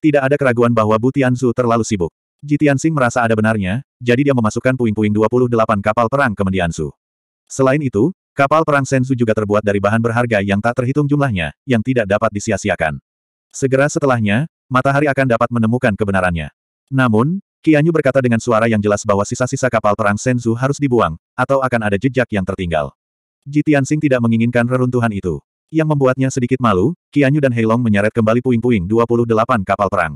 Tidak ada keraguan bahwa Bu Tianzu terlalu sibuk. Ji merasa ada benarnya, jadi dia memasukkan puing-puing 28 kapal perang ke Mendianzu. Selain itu, kapal perang Senzu juga terbuat dari bahan berharga yang tak terhitung jumlahnya, yang tidak dapat disia-siakan. Segera setelahnya, matahari akan dapat menemukan kebenarannya. Namun, Kianyu berkata dengan suara yang jelas bahwa sisa-sisa kapal perang Senzu harus dibuang, atau akan ada jejak yang tertinggal. Ji tidak menginginkan reruntuhan itu. Yang membuatnya sedikit malu, Qianyu dan Heilong menyeret kembali puing-puing 28 kapal perang.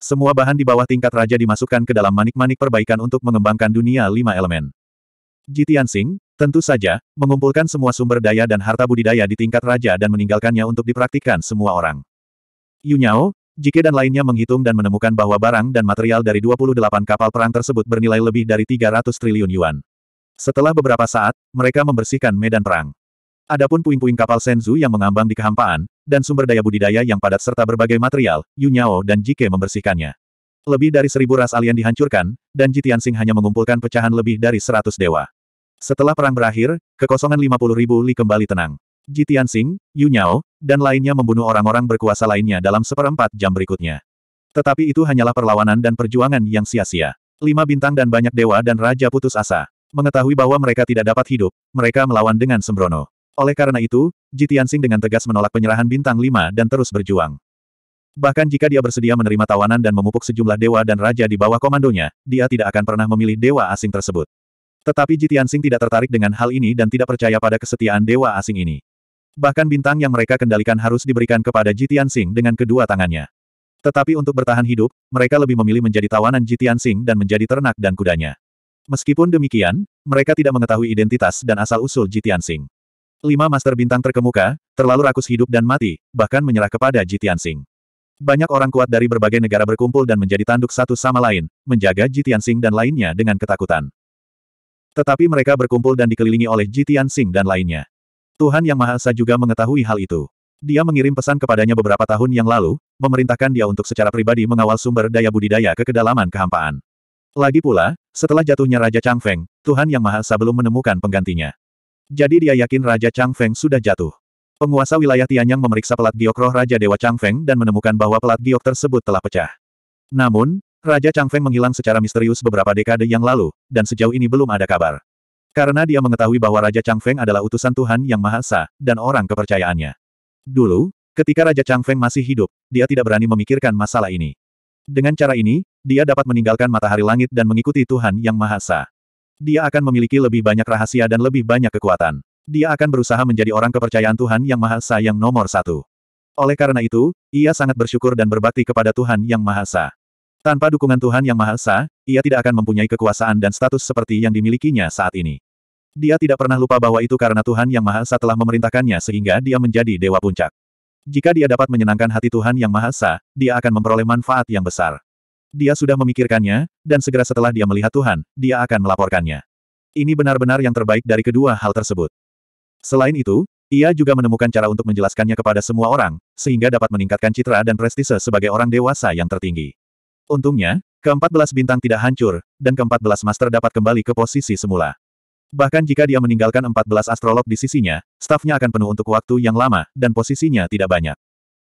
Semua bahan di bawah tingkat raja dimasukkan ke dalam manik-manik perbaikan untuk mengembangkan dunia lima elemen. Jitiansing, tentu saja, mengumpulkan semua sumber daya dan harta budidaya di tingkat raja dan meninggalkannya untuk dipraktikkan semua orang. Yunyao, Jike dan lainnya menghitung dan menemukan bahwa barang dan material dari 28 kapal perang tersebut bernilai lebih dari 300 triliun yuan. Setelah beberapa saat, mereka membersihkan medan perang. Adapun puing-puing kapal Senzu yang mengambang di kehampaan, dan sumber daya budidaya yang padat serta berbagai material, Yu dan Jike membersihkannya. Lebih dari seribu ras alien dihancurkan, dan Jitiansing hanya mengumpulkan pecahan lebih dari seratus dewa. Setelah perang berakhir, kekosongan lima puluh ribu Li kembali tenang. Jitiansing, Yu dan lainnya membunuh orang-orang berkuasa lainnya dalam seperempat jam berikutnya. Tetapi itu hanyalah perlawanan dan perjuangan yang sia-sia. Lima bintang dan banyak dewa dan raja putus asa. Mengetahui bahwa mereka tidak dapat hidup, mereka melawan dengan sembrono. Oleh karena itu, Ji dengan tegas menolak penyerahan bintang lima dan terus berjuang. Bahkan jika dia bersedia menerima tawanan dan memupuk sejumlah dewa dan raja di bawah komandonya, dia tidak akan pernah memilih dewa asing tersebut. Tetapi Ji tidak tertarik dengan hal ini dan tidak percaya pada kesetiaan dewa asing ini. Bahkan bintang yang mereka kendalikan harus diberikan kepada Ji dengan kedua tangannya. Tetapi untuk bertahan hidup, mereka lebih memilih menjadi tawanan Ji dan menjadi ternak dan kudanya. Meskipun demikian, mereka tidak mengetahui identitas dan asal-usul Ji Lima master bintang terkemuka, terlalu rakus hidup dan mati, bahkan menyerah kepada Jitian Sing. Banyak orang kuat dari berbagai negara berkumpul dan menjadi tanduk satu sama lain, menjaga Jitian Sing dan lainnya dengan ketakutan. Tetapi mereka berkumpul dan dikelilingi oleh Jitian Sing dan lainnya. Tuhan Yang Maha Esa juga mengetahui hal itu. Dia mengirim pesan kepadanya beberapa tahun yang lalu, memerintahkan dia untuk secara pribadi mengawal sumber daya budidaya ke kedalaman kehampaan. Lagi pula, setelah jatuhnya Raja Chang Feng, Tuhan Yang Maha Esa belum menemukan penggantinya. Jadi dia yakin Raja Chang Feng sudah jatuh. Penguasa wilayah Tianyang memeriksa pelat giok roh Raja Dewa Chang Feng dan menemukan bahwa pelat giok tersebut telah pecah. Namun, Raja Chang Feng menghilang secara misterius beberapa dekade yang lalu, dan sejauh ini belum ada kabar. Karena dia mengetahui bahwa Raja Chang Feng adalah utusan Tuhan Yang Maha Esa, dan orang kepercayaannya. Dulu, ketika Raja Chang Feng masih hidup, dia tidak berani memikirkan masalah ini. Dengan cara ini, dia dapat meninggalkan matahari langit dan mengikuti Tuhan Yang Maha Esa. Dia akan memiliki lebih banyak rahasia dan lebih banyak kekuatan. Dia akan berusaha menjadi orang kepercayaan Tuhan Yang Maha Esa yang nomor satu. Oleh karena itu, ia sangat bersyukur dan berbakti kepada Tuhan Yang Maha Esa. Tanpa dukungan Tuhan Yang Maha Esa, ia tidak akan mempunyai kekuasaan dan status seperti yang dimilikinya saat ini. Dia tidak pernah lupa bahwa itu karena Tuhan Yang Maha Esa telah memerintahkannya sehingga dia menjadi Dewa Puncak. Jika dia dapat menyenangkan hati Tuhan Yang Maha Esa, dia akan memperoleh manfaat yang besar. Dia sudah memikirkannya, dan segera setelah dia melihat Tuhan, dia akan melaporkannya. Ini benar-benar yang terbaik dari kedua hal tersebut. Selain itu, ia juga menemukan cara untuk menjelaskannya kepada semua orang, sehingga dapat meningkatkan citra dan prestise sebagai orang dewasa yang tertinggi. Untungnya, keempat belas bintang tidak hancur, dan keempat belas master dapat kembali ke posisi semula. Bahkan jika dia meninggalkan empat belas astrolog di sisinya, stafnya akan penuh untuk waktu yang lama, dan posisinya tidak banyak.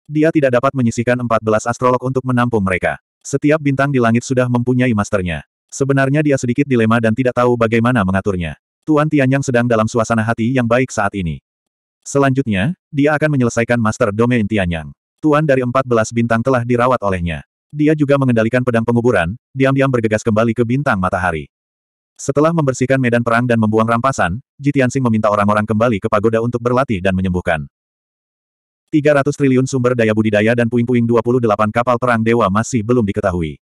Dia tidak dapat menyisihkan belas astrolog untuk menampung mereka. Setiap bintang di langit sudah mempunyai masternya. Sebenarnya dia sedikit dilema dan tidak tahu bagaimana mengaturnya. Tuan Tianyang sedang dalam suasana hati yang baik saat ini. Selanjutnya, dia akan menyelesaikan Master Domain Tianyang. Tuan dari 14 bintang telah dirawat olehnya. Dia juga mengendalikan pedang penguburan, diam-diam bergegas kembali ke bintang matahari. Setelah membersihkan medan perang dan membuang rampasan, Jitiansing meminta orang-orang kembali ke pagoda untuk berlatih dan menyembuhkan. 300 triliun sumber daya budidaya dan puing-puing 28 kapal perang dewa masih belum diketahui.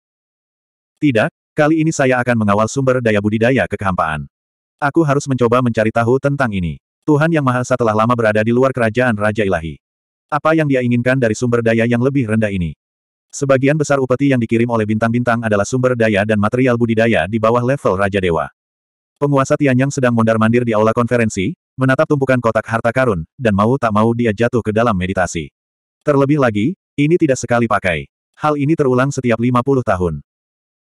Tidak, kali ini saya akan mengawal sumber daya budidaya kekehampaan. Aku harus mencoba mencari tahu tentang ini. Tuhan Yang Maha Esa telah lama berada di luar kerajaan Raja Ilahi. Apa yang dia inginkan dari sumber daya yang lebih rendah ini? Sebagian besar upeti yang dikirim oleh bintang-bintang adalah sumber daya dan material budidaya di bawah level Raja Dewa. Penguasa Tianyang sedang mondar-mandir di aula konferensi, menatap tumpukan kotak harta karun, dan mau tak mau dia jatuh ke dalam meditasi. Terlebih lagi, ini tidak sekali pakai. Hal ini terulang setiap 50 tahun.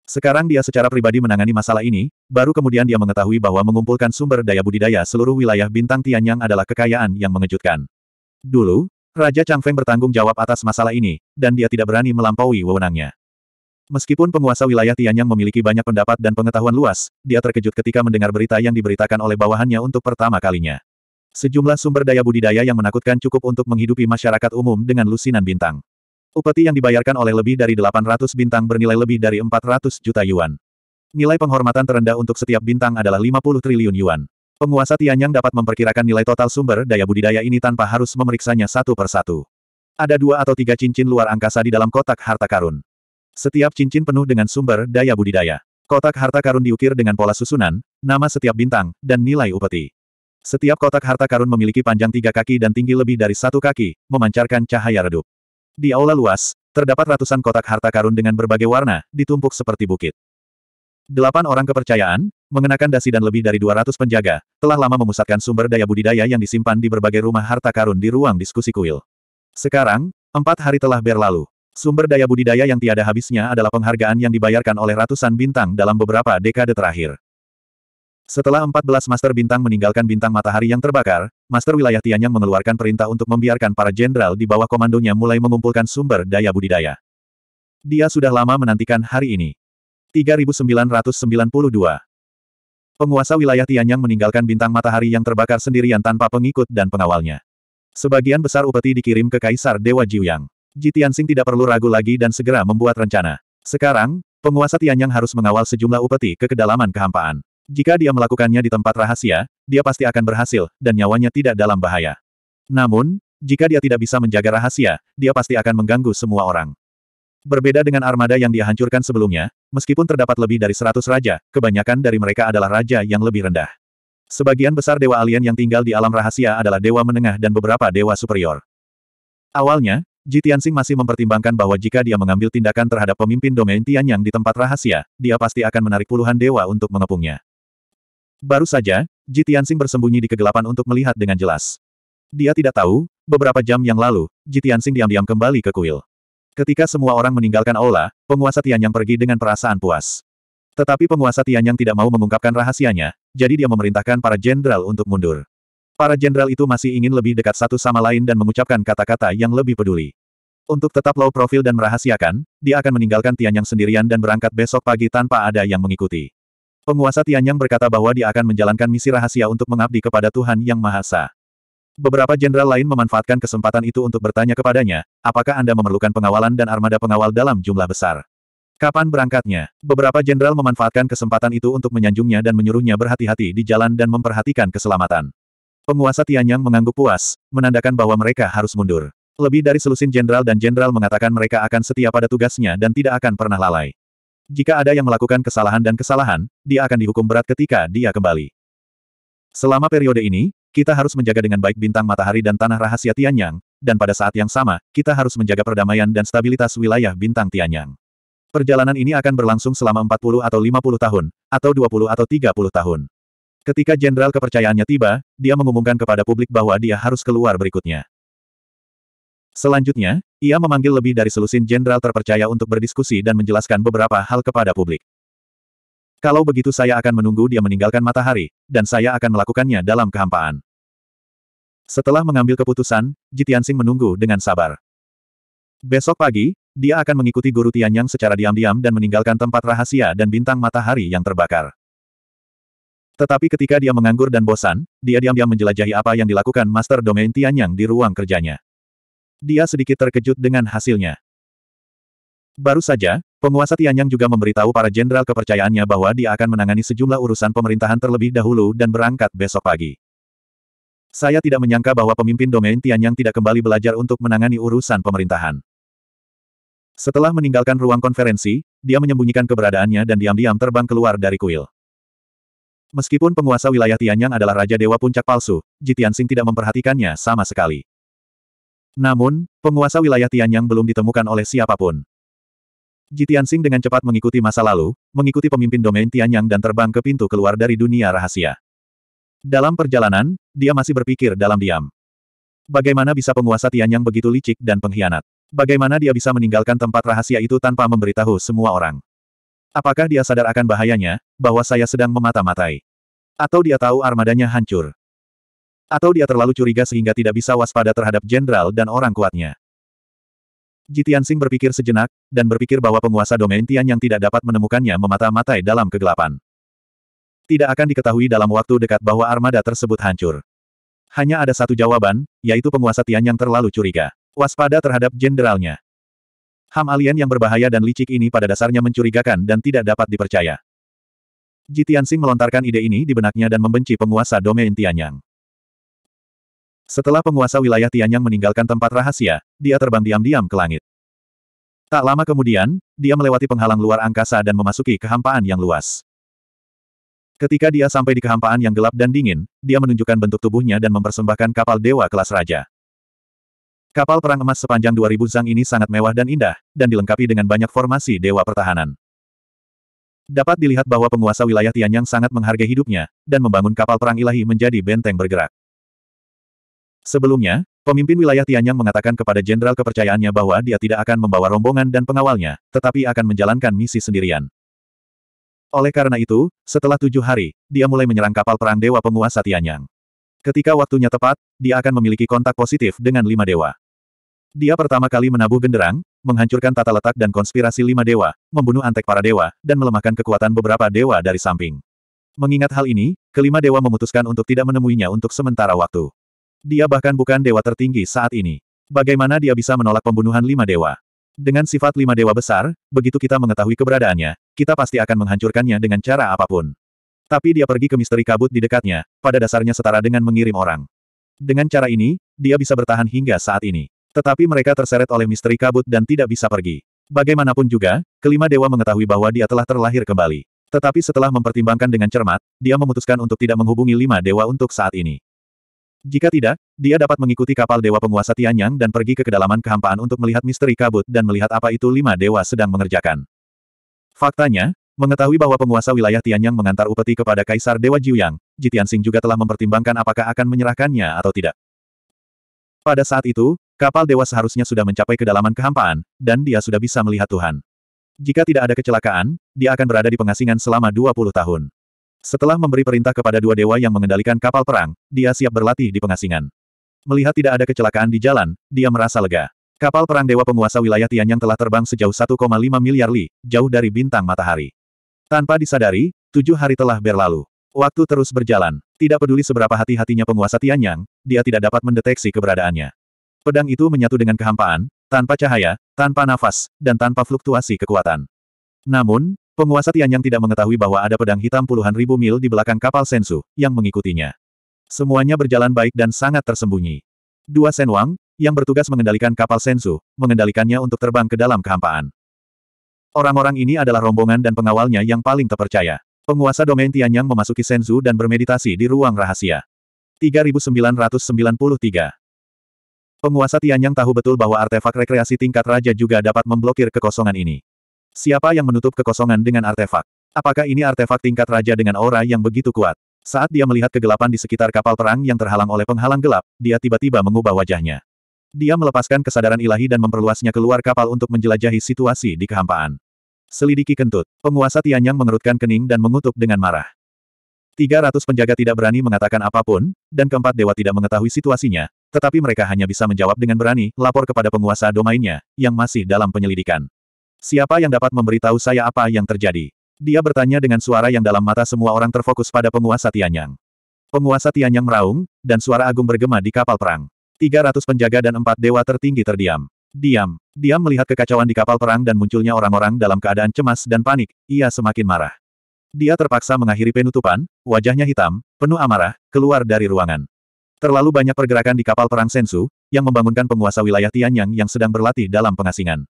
Sekarang dia secara pribadi menangani masalah ini, baru kemudian dia mengetahui bahwa mengumpulkan sumber daya budidaya seluruh wilayah bintang Tianyang adalah kekayaan yang mengejutkan. Dulu, Raja Chang Feng bertanggung jawab atas masalah ini, dan dia tidak berani melampaui wewenangnya. Meskipun penguasa wilayah Tianyang memiliki banyak pendapat dan pengetahuan luas, dia terkejut ketika mendengar berita yang diberitakan oleh bawahannya untuk pertama kalinya. Sejumlah sumber daya budidaya yang menakutkan cukup untuk menghidupi masyarakat umum dengan lusinan bintang. Upeti yang dibayarkan oleh lebih dari 800 bintang bernilai lebih dari 400 juta yuan. Nilai penghormatan terendah untuk setiap bintang adalah 50 triliun yuan. Penguasa Tianyang dapat memperkirakan nilai total sumber daya budidaya ini tanpa harus memeriksanya satu per satu. Ada dua atau tiga cincin luar angkasa di dalam kotak harta karun. Setiap cincin penuh dengan sumber daya budidaya. Kotak harta karun diukir dengan pola susunan, nama setiap bintang, dan nilai upeti. Setiap kotak harta karun memiliki panjang tiga kaki dan tinggi lebih dari satu kaki, memancarkan cahaya redup. Di aula luas, terdapat ratusan kotak harta karun dengan berbagai warna, ditumpuk seperti bukit. Delapan orang kepercayaan, mengenakan dasi dan lebih dari 200 penjaga, telah lama memusatkan sumber daya budidaya yang disimpan di berbagai rumah harta karun di ruang diskusi kuil. Sekarang, empat hari telah berlalu. Sumber daya budidaya yang tiada habisnya adalah penghargaan yang dibayarkan oleh ratusan bintang dalam beberapa dekade terakhir. Setelah 14 Master Bintang meninggalkan bintang matahari yang terbakar, Master Wilayah Tianyang mengeluarkan perintah untuk membiarkan para jenderal di bawah komandonya mulai mengumpulkan sumber daya budidaya. Dia sudah lama menantikan hari ini. 3992 Penguasa wilayah Tianyang meninggalkan bintang matahari yang terbakar sendirian tanpa pengikut dan pengawalnya. Sebagian besar upeti dikirim ke Kaisar Dewa Jiuyang. Ji Tianxing tidak perlu ragu lagi dan segera membuat rencana. Sekarang, penguasa Tianyang harus mengawal sejumlah upeti ke kedalaman kehampaan. Jika dia melakukannya di tempat rahasia, dia pasti akan berhasil, dan nyawanya tidak dalam bahaya. Namun, jika dia tidak bisa menjaga rahasia, dia pasti akan mengganggu semua orang. Berbeda dengan armada yang dia hancurkan sebelumnya, meskipun terdapat lebih dari seratus raja, kebanyakan dari mereka adalah raja yang lebih rendah. Sebagian besar dewa alien yang tinggal di alam rahasia adalah dewa menengah dan beberapa dewa superior. Awalnya, Ji Tianxing masih mempertimbangkan bahwa jika dia mengambil tindakan terhadap pemimpin domain Tianyang di tempat rahasia, dia pasti akan menarik puluhan dewa untuk mengepungnya. Baru saja, Ji Tianxing bersembunyi di kegelapan untuk melihat dengan jelas. Dia tidak tahu, beberapa jam yang lalu, Ji Tianxing diam-diam kembali ke kuil. Ketika semua orang meninggalkan aula, penguasa Tianyang pergi dengan perasaan puas. Tetapi penguasa Tianyang tidak mau mengungkapkan rahasianya, jadi dia memerintahkan para jenderal untuk mundur. Para jenderal itu masih ingin lebih dekat satu sama lain dan mengucapkan kata-kata yang lebih peduli. Untuk tetap low profil dan merahasiakan, dia akan meninggalkan Tianyang sendirian dan berangkat besok pagi tanpa ada yang mengikuti. Penguasa Tianyang berkata bahwa dia akan menjalankan misi rahasia untuk mengabdi kepada Tuhan Yang Maha Esa. Beberapa jenderal lain memanfaatkan kesempatan itu untuk bertanya kepadanya, apakah Anda memerlukan pengawalan dan armada pengawal dalam jumlah besar? Kapan berangkatnya? Beberapa jenderal memanfaatkan kesempatan itu untuk menyanjungnya dan menyuruhnya berhati-hati di jalan dan memperhatikan keselamatan. Penguasa Tianyang mengangguk puas, menandakan bahwa mereka harus mundur. Lebih dari selusin jenderal dan jenderal mengatakan mereka akan setia pada tugasnya dan tidak akan pernah lalai. Jika ada yang melakukan kesalahan dan kesalahan, dia akan dihukum berat ketika dia kembali. Selama periode ini, kita harus menjaga dengan baik bintang matahari dan tanah rahasia Tianyang, dan pada saat yang sama, kita harus menjaga perdamaian dan stabilitas wilayah bintang Tianyang. Perjalanan ini akan berlangsung selama 40 atau 50 tahun, atau 20 atau 30 tahun. Ketika jenderal kepercayaannya tiba, dia mengumumkan kepada publik bahwa dia harus keluar berikutnya. Selanjutnya, ia memanggil lebih dari selusin jenderal terpercaya untuk berdiskusi dan menjelaskan beberapa hal kepada publik. Kalau begitu saya akan menunggu dia meninggalkan matahari, dan saya akan melakukannya dalam kehampaan. Setelah mengambil keputusan, Jitiansing menunggu dengan sabar. Besok pagi, dia akan mengikuti guru Tianyang secara diam-diam dan meninggalkan tempat rahasia dan bintang matahari yang terbakar. Tetapi ketika dia menganggur dan bosan, dia diam-diam menjelajahi apa yang dilakukan Master Domain Tianyang di ruang kerjanya. Dia sedikit terkejut dengan hasilnya. Baru saja, penguasa Tianyang juga memberitahu para jenderal kepercayaannya bahwa dia akan menangani sejumlah urusan pemerintahan terlebih dahulu dan berangkat besok pagi. Saya tidak menyangka bahwa pemimpin Domain Tianyang tidak kembali belajar untuk menangani urusan pemerintahan. Setelah meninggalkan ruang konferensi, dia menyembunyikan keberadaannya dan diam-diam terbang keluar dari kuil. Meskipun penguasa wilayah Tianyang adalah Raja Dewa Puncak Palsu, Jitiansing tidak memperhatikannya sama sekali. Namun, penguasa wilayah Tianyang belum ditemukan oleh siapapun. Jitiansing dengan cepat mengikuti masa lalu, mengikuti pemimpin domain Tianyang dan terbang ke pintu keluar dari dunia rahasia. Dalam perjalanan, dia masih berpikir dalam diam. Bagaimana bisa penguasa Tianyang begitu licik dan pengkhianat? Bagaimana dia bisa meninggalkan tempat rahasia itu tanpa memberitahu semua orang? Apakah dia sadar akan bahayanya, bahwa saya sedang memata-matai? Atau dia tahu armadanya hancur? Atau dia terlalu curiga sehingga tidak bisa waspada terhadap jenderal dan orang kuatnya? Jitian Sing berpikir sejenak, dan berpikir bahwa penguasa domain Tian yang tidak dapat menemukannya memata-matai dalam kegelapan. Tidak akan diketahui dalam waktu dekat bahwa armada tersebut hancur. Hanya ada satu jawaban, yaitu penguasa Tian yang terlalu curiga. Waspada terhadap jenderalnya. Ham alien yang berbahaya dan licik ini pada dasarnya mencurigakan dan tidak dapat dipercaya. Jitiansing melontarkan ide ini di benaknya dan membenci penguasa domain Tianyang. Setelah penguasa wilayah Tianyang meninggalkan tempat rahasia, dia terbang diam-diam ke langit. Tak lama kemudian, dia melewati penghalang luar angkasa dan memasuki kehampaan yang luas. Ketika dia sampai di kehampaan yang gelap dan dingin, dia menunjukkan bentuk tubuhnya dan mempersembahkan kapal dewa kelas raja. Kapal perang emas sepanjang 2000 zang ini sangat mewah dan indah, dan dilengkapi dengan banyak formasi dewa pertahanan. Dapat dilihat bahwa penguasa wilayah Tianyang sangat menghargai hidupnya, dan membangun kapal perang ilahi menjadi benteng bergerak. Sebelumnya, pemimpin wilayah Tianyang mengatakan kepada jenderal kepercayaannya bahwa dia tidak akan membawa rombongan dan pengawalnya, tetapi akan menjalankan misi sendirian. Oleh karena itu, setelah tujuh hari, dia mulai menyerang kapal perang Dewa Penguasa Tianyang. Ketika waktunya tepat, dia akan memiliki kontak positif dengan lima dewa. Dia pertama kali menabuh genderang, menghancurkan tata letak dan konspirasi lima dewa, membunuh antek para dewa, dan melemahkan kekuatan beberapa dewa dari samping. Mengingat hal ini, kelima dewa memutuskan untuk tidak menemuinya untuk sementara waktu. Dia bahkan bukan dewa tertinggi saat ini. Bagaimana dia bisa menolak pembunuhan lima dewa? Dengan sifat lima dewa besar, begitu kita mengetahui keberadaannya, kita pasti akan menghancurkannya dengan cara apapun. Tapi dia pergi ke misteri kabut di dekatnya, pada dasarnya setara dengan mengirim orang. Dengan cara ini, dia bisa bertahan hingga saat ini. Tetapi mereka terseret oleh misteri kabut dan tidak bisa pergi. Bagaimanapun juga, kelima dewa mengetahui bahwa dia telah terlahir kembali. Tetapi setelah mempertimbangkan dengan cermat, dia memutuskan untuk tidak menghubungi lima dewa untuk saat ini. Jika tidak, dia dapat mengikuti kapal dewa penguasa Tianyang dan pergi ke kedalaman kehampaan untuk melihat misteri kabut dan melihat apa itu lima dewa sedang mengerjakan. Faktanya, Mengetahui bahwa penguasa wilayah Tianyang mengantar upeti kepada Kaisar Dewa Jiuyang, Jitiansing juga telah mempertimbangkan apakah akan menyerahkannya atau tidak. Pada saat itu, kapal dewa seharusnya sudah mencapai kedalaman kehampaan, dan dia sudah bisa melihat Tuhan. Jika tidak ada kecelakaan, dia akan berada di pengasingan selama 20 tahun. Setelah memberi perintah kepada dua dewa yang mengendalikan kapal perang, dia siap berlatih di pengasingan. Melihat tidak ada kecelakaan di jalan, dia merasa lega. Kapal perang dewa penguasa wilayah Tianyang telah terbang sejauh 1,5 miliar li, jauh dari bintang matahari. Tanpa disadari, tujuh hari telah berlalu. Waktu terus berjalan. Tidak peduli seberapa hati-hatinya penguasa Tianyang, dia tidak dapat mendeteksi keberadaannya. Pedang itu menyatu dengan kehampaan, tanpa cahaya, tanpa nafas, dan tanpa fluktuasi kekuatan. Namun, penguasa Tianyang tidak mengetahui bahwa ada pedang hitam puluhan ribu mil di belakang kapal Sensu, yang mengikutinya. Semuanya berjalan baik dan sangat tersembunyi. Dua Senwang, yang bertugas mengendalikan kapal Sensu, mengendalikannya untuk terbang ke dalam kehampaan. Orang-orang ini adalah rombongan dan pengawalnya yang paling terpercaya. Penguasa domain Tianyang memasuki Senzu dan bermeditasi di ruang rahasia. 3993 Penguasa Tianyang tahu betul bahwa artefak rekreasi tingkat raja juga dapat memblokir kekosongan ini. Siapa yang menutup kekosongan dengan artefak? Apakah ini artefak tingkat raja dengan aura yang begitu kuat? Saat dia melihat kegelapan di sekitar kapal perang yang terhalang oleh penghalang gelap, dia tiba-tiba mengubah wajahnya. Dia melepaskan kesadaran ilahi dan memperluasnya keluar kapal untuk menjelajahi situasi di kehampaan. Selidiki kentut. Penguasa Tianyang mengerutkan kening dan mengutuk dengan marah. 300 penjaga tidak berani mengatakan apapun, dan keempat dewa tidak mengetahui situasinya, tetapi mereka hanya bisa menjawab dengan berani, lapor kepada penguasa domainnya, yang masih dalam penyelidikan. Siapa yang dapat memberitahu saya apa yang terjadi? Dia bertanya dengan suara yang dalam mata semua orang terfokus pada penguasa Tianyang. Penguasa Tianyang meraung, dan suara agung bergema di kapal perang. 300 penjaga dan empat dewa tertinggi terdiam. Diam. Diam melihat kekacauan di kapal perang dan munculnya orang-orang dalam keadaan cemas dan panik, ia semakin marah. Dia terpaksa mengakhiri penutupan, wajahnya hitam, penuh amarah, keluar dari ruangan. Terlalu banyak pergerakan di kapal perang Sensu, yang membangunkan penguasa wilayah Tianyang yang sedang berlatih dalam pengasingan.